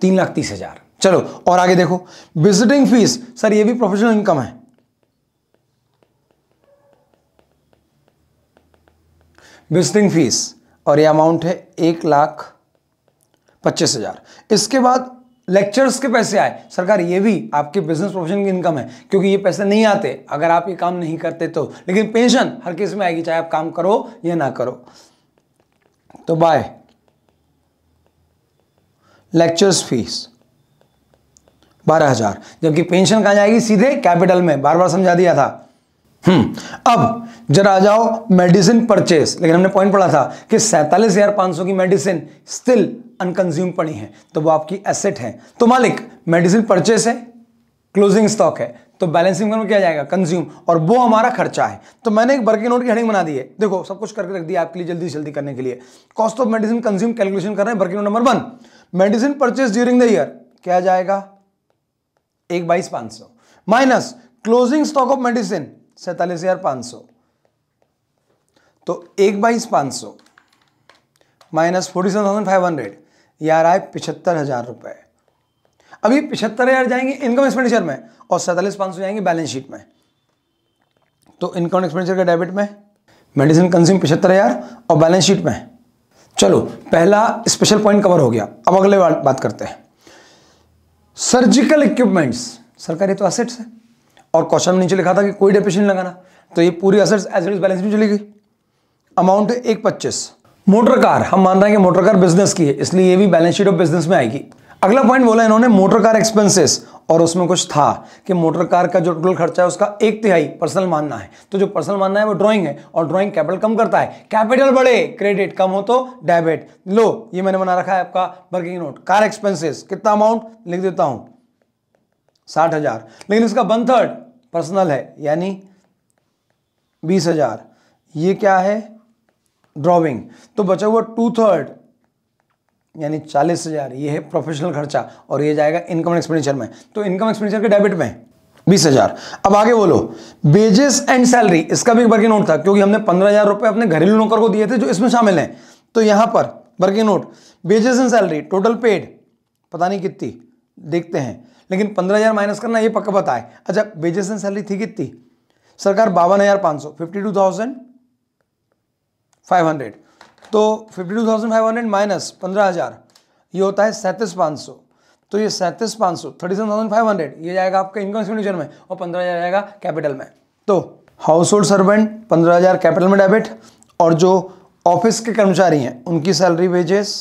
Speaker 1: तीन लाख तीस हजार चलो और आगे देखो विजिटिंग फीस सर ये भी प्रोफेशनल इनकम है विजिटिंग फीस और ये अमाउंट है एक लाख पच्चीस हजार इसके बाद लेक्चर्स के पैसे आए सरकार ये भी आपके बिजनेस प्रोफेशन की इनकम है क्योंकि ये पैसे नहीं आते अगर आप ये काम नहीं करते तो लेकिन पेंशन हर केस में आएगी चाहे आप काम करो या ना करो तो बाय लेक्चर्स फीस बारह हजार जबकि पेंशन कहा जाएगी सीधे कैपिटल में बार बार समझा दिया था हम्म, अब जरा आ जाओ मेडिसिन परचेस लेकिन हमने पॉइंट पढ़ा था कि सैंतालीस हजार पांच सौ की मेडिसिन स्टिल अनकंज्यूम पड़ी है तो वो आपकी एसेट है तो मालिक मेडिसिन परचेस है क्लोजिंग स्टॉक है तो बैलेंसिंग में क्या जाएगा कंज्यूम और वो हमारा खर्चा है तो मैंने एक बर्के नोट की हेडिंग बना दी है देखो सब कुछ करके रख दिया आपके लिए जल्दी जल्दी करने के लिए cost of medicine consume calculation कर रहे हैं बर्के note number one medicine purchase during the year क्या जाएगा एक बाईस पांच सौ minus closing stock of medicine सैतालीस हजार पाँच सौ तो एक बाईस पाँच सौ minus forty seven thousand five hundred यार आए पिछहत्तर हज़ार रुपये अभी पिछहत्तर हज़ार जाएंगे इनकम एक्सपेंडिचर में और सैंतालीस पाँच सौ जाएंगे बैलेंस शीट में तो इनकम एक्सपेंडिचर का डेबिट में मेडिसिन कंज्यूम पिछहत्तर हज़ार और बैलेंस शीट में चलो पहला स्पेशल पॉइंट कवर हो गया अब अगले बात करते हैं सर्जिकल इक्विपमेंट्स सरकारी तो असेट्स है और क्वेश्चन में नीचे लिखा था कि कोई डेपेशन लगाना तो ये पूरी असर एसेट्स बैलेंस में चली गई अमाउंट एक पच्चीस मोटर कार हम मान रहे हैं कि मोटर कार बिजनेस की है इसलिए ये भी बैलेंस शीट ऑफ बिजनेस में आएगी अगला पॉइंट बोला इन्होंने मोटर कार एक्सपेंसेस और उसमें कुछ था कि मोटर कार का जो टोटल खर्चा है उसका एक तिहाई पर्सनल मानना है तो जो पर्सनल मानना है वो ड्राइंग है और ड्राइंग कैपिटल कम करता है कैपिटल बढ़े क्रेडिट कम हो तो डेबिट लो ये मैंने बना रखा है आपका वर्किंग नोट कार एक्सपेंसेस कितना अमाउंट लिख देता हूं साठ हज़ार लेकिन इसका वन थर्ड पर्सनल है यानी बीस हज़ार ये क्या है ड्रॉविंग तो बचा हुआ टू थर्ड यानी चालीस हज़ार ये है प्रोफेशनल खर्चा और ये जाएगा इनकम एक्सपेंडिचर में तो इनकम एक्सपेंडिचर के डेबिट में बीस हजार अब आगे बोलो बेजेस एंड सैलरी इसका भी एक बर्गी नोट था क्योंकि हमने पंद्रह हजार रुपए अपने घरेलू नौकर को दिए थे जो इसमें शामिल हैं तो यहां पर बर्गी note wages and salary total paid पता नहीं कितनी देखते हैं लेकिन पंद्रह हज़ार माइनस करना ये पक्का पता है अच्छा वेजेस एंड सैलरी थी कितनी सरकार बावन हज़ार पाँच सौ fifty two thousand five hundred तो fifty two thousand five hundred minus पंद्रह हज़ार ये होता है सैंतीस पाँच सौ तो ये सैंतीस पाँच सौ thirty seven thousand five hundred ये जाएगा आपका इनकम एक्सपेंडिचर में और पंद्रह हज़ार जाएगा कैपिटल में तो हाउस होल्ड सर्वेंट पंद्रह हज़ार कैपिटल में डेबिट और जो ऑफिस के कर्मचारी हैं उनकी सैलरी वेजेस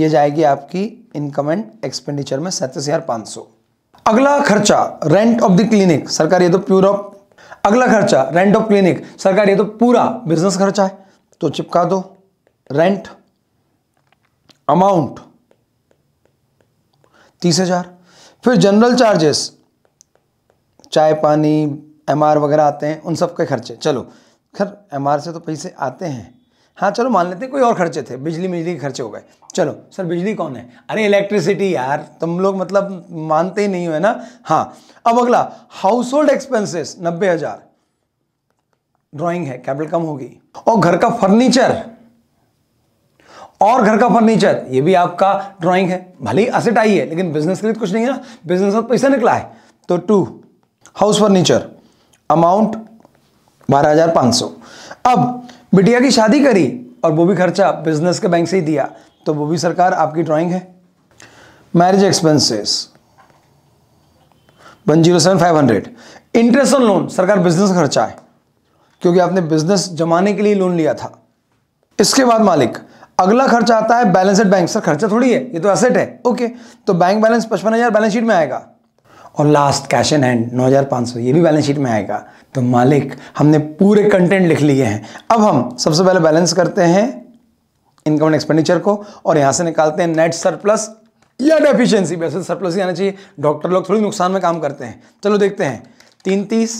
Speaker 1: ये जाएगी आपकी इनकम एंड एक्सपेंडिचर में सैंतीस हजार पांच सौ अगला खर्चा रेंट ऑफ द क्लिनिक सरकार ये तो प्योर ऑफ अगला खर्चा रेंट ऑफ क्लिनिक सरकार ये तो पूरा बिजनेस तो खर्चा है तो चिपका दो रेंट अमाउंट तीस हजार फिर जनरल चार्जेस चाय पानी एमआर वगैरह आते हैं उन सब के खर्चे चलो खैर एमआर से तो पैसे आते हैं हाँ चलो मान लेते हैं कोई और खर्चे थे बिजली बिजली के खर्चे हो गए चलो सर बिजली कौन है अरे इलेक्ट्रिसिटी यार तुम लोग मतलब मानते ही नहीं हो है ना हाँ अब अगला हाउस होल्ड एक्सपेंसेस नब्बे हजार ड्रॉइंग है कैपिटल कम होगी और घर का फर्नीचर और घर का फर्नीचर ये भी आपका ड्रॉइंग है भले ही असेट आई है लेकिन बिजनेस के लिए तो कुछ नहीं है ना बिजनेस में पैसा निकला है तो टू हाउस फर्नीचर अमाउंट बारह हजार पाँच सौ अब बिटिया की शादी करी और वो भी खर्चा बिजनेस के बैंक से ही दिया तो वो भी सरकार आपकी ड्राइंग है marriage expenses one zero seven five hundred interest on loan सरकार बिजनेस खर्चा है क्योंकि आपने बिजनेस जमाने के लिए लोन लिया था इसके बाद मालिक अगला खर्चा आता है एट बैंक सर खर्चा थोड़ी है ये तो एसेट है ओके तो बैंक बैलेंस पचपन हजार बैलेंस शीट में आएगा और लास्ट कैश इन हैंड 9500 ये भी बैलेंस शीट में आएगा तो मालिक हमने पूरे कंटेंट लिख लिए हैं अब हम सबसे पहले बैलेंस करते हैं इनकम एंड एक्सपेंडिचर को और यहां से निकालते हैं नेट सरप्लस या डेफिशिएंसी वैसे सरप्लस तो ही आना चाहिए डॉक्टर लोग थोड़ी नुकसान में काम करते हैं चलो देखते हैं तीन तीस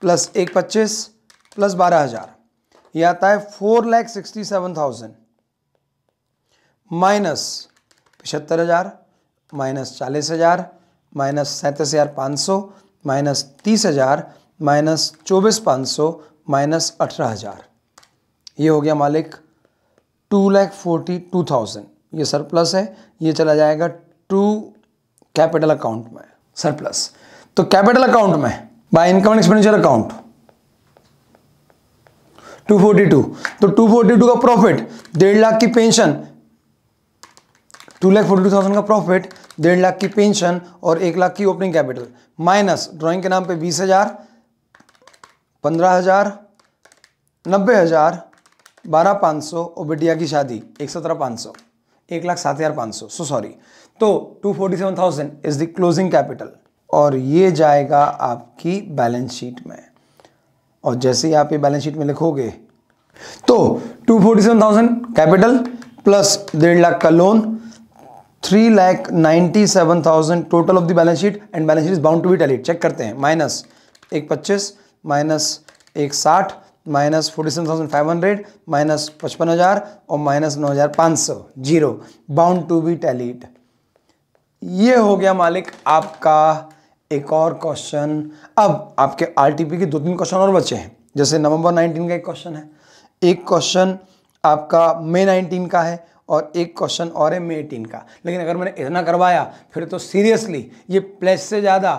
Speaker 1: प्लस एक पच्चीस प्लस बारह हज़ार ये आता है four lakh sixty seven thousand minus पचहत्तर हज़ार माइनस चालीस हज़ार माइनस सैंतीस हज़ार पाँच सौ माइनस तीस हज़ार माइनस चौबीस पाँच सौ माइनस अठारह हज़ार ये हो गया मालिक two lakh forty two thousand ये सरप्लस है ये चला जाएगा टू कैपिटल अकाउंट में सरप्लस तो कैपिटल अकाउंट में बाय इनकम एक्सपेंडिचर अकाउंट 242 तो 242 का प्रॉफिट डेढ़ लाख की pension two lakh forty two thousand का प्रॉफिट डेढ़ लाख की पेंशन और एक लाख की ओपनिंग कैपिटल माइनस ड्राइंग के नाम पे बीस हज़ार पंद्रह हज़ार नब्बे हज़ार बारह पाँच सौ और बिटिया की शादी एक सत्रह पाँच सौ एक लाख सात हज़ार पाँच सौ सो सॉरी तो two forty seven thousand is the closing capital और ये जाएगा आपकी बैलेंस शीट में और जैसे ही आप ये बैलेंस शीट में लिखोगे तो two forty seven thousand capital plus डेढ़ लाख का loan three lakh ninety seven thousand total of the balance sheet and balance sheet is bound to be tallied check करते हैं माइनस एक पच्चीस माइनस एक साठ minus forty seven thousand five hundred minus पचपन हज़ार और माइनस नौ हज़ार पाँच सौ zero bound to be tallied ये हो गया मालिक आपका एक और क्वेश्चन अब आपके आरटीपी के दो तीन क्वेश्चन और बचे हैं जैसे नवंबर नाइनटीन का एक क्वेश्चन है एक क्वेश्चन आपका मे नाइनटीन का है और एक क्वेश्चन और है मे एटीन का लेकिन अगर मैंने इतना करवाया फिर तो सीरियसली ये प्लेस से ज़्यादा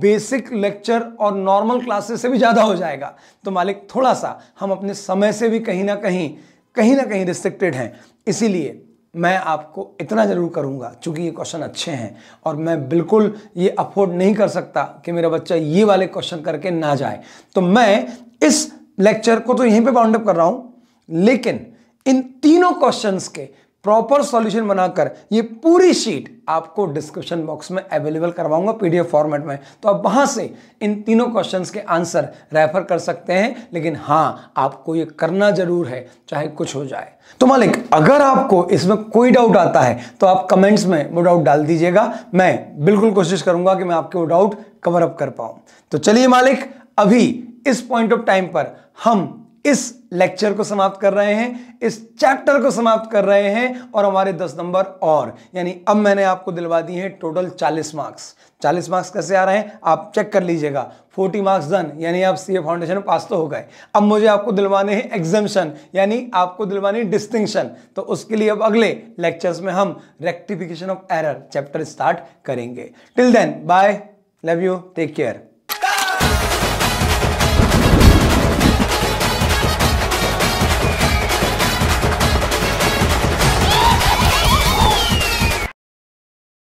Speaker 1: बेसिक लेक्चर और नॉर्मल क्लासेस से भी ज़्यादा हो जाएगा तो मालिक थोड़ा सा हम अपने समय से भी कहीं ना कहीं कहीं ना कहीं रिस्ट्रिक्टेड हैं इसीलिए मैं आपको इतना ज़रूर करूँगा चूँकि ये क्वेश्चन अच्छे हैं और मैं बिल्कुल ये अफोर्ड नहीं कर सकता कि मेरा बच्चा ये वाले क्वेश्चन करके ना जाए तो मैं इस लेक्चर को तो यहीं पे अप कर रहा हूँ लेकिन इन तीनों क्वेश्चंस के प्रॉपर सॉल्यूशन बनाकर ये पूरी शीट आपको डिस्क्रिप्शन बॉक्स में अवेलेबल करवाऊंगा पीडीएफ फॉर्मेट में तो आप वहां से इन तीनों क्वेश्चंस के आंसर रेफर कर सकते हैं लेकिन हाँ आपको ये करना जरूर है चाहे कुछ हो जाए तो मालिक अगर आपको इसमें कोई डाउट आता है तो आप कमेंट्स में वो डाउट डाल दीजिएगा मैं बिल्कुल कोशिश करूंगा कि मैं आपके वो डाउट कवर अप कर पाऊं तो चलिए मालिक अभी इस पॉइंट ऑफ टाइम पर हम इस लेक्चर को समाप्त कर रहे हैं इस चैप्टर को समाप्त कर रहे हैं और हमारे दस नंबर और यानी अब मैंने आपको दिलवा दी हैं टोटल चालीस मार्क्स चालीस मार्क्स कैसे आ रहे हैं आप चेक कर लीजिएगा फोर्टी मार्क्स डन यानी आप सी फाउंडेशन पास तो हो गए अब मुझे आपको दिलवाने हैं एग्जामेशन यानी आपको दिलवानी डिस्टिंक्शन तो उसके लिए अब अगले लेक्चर्स में हम rectification of error chapter start करेंगे till then bye love you take care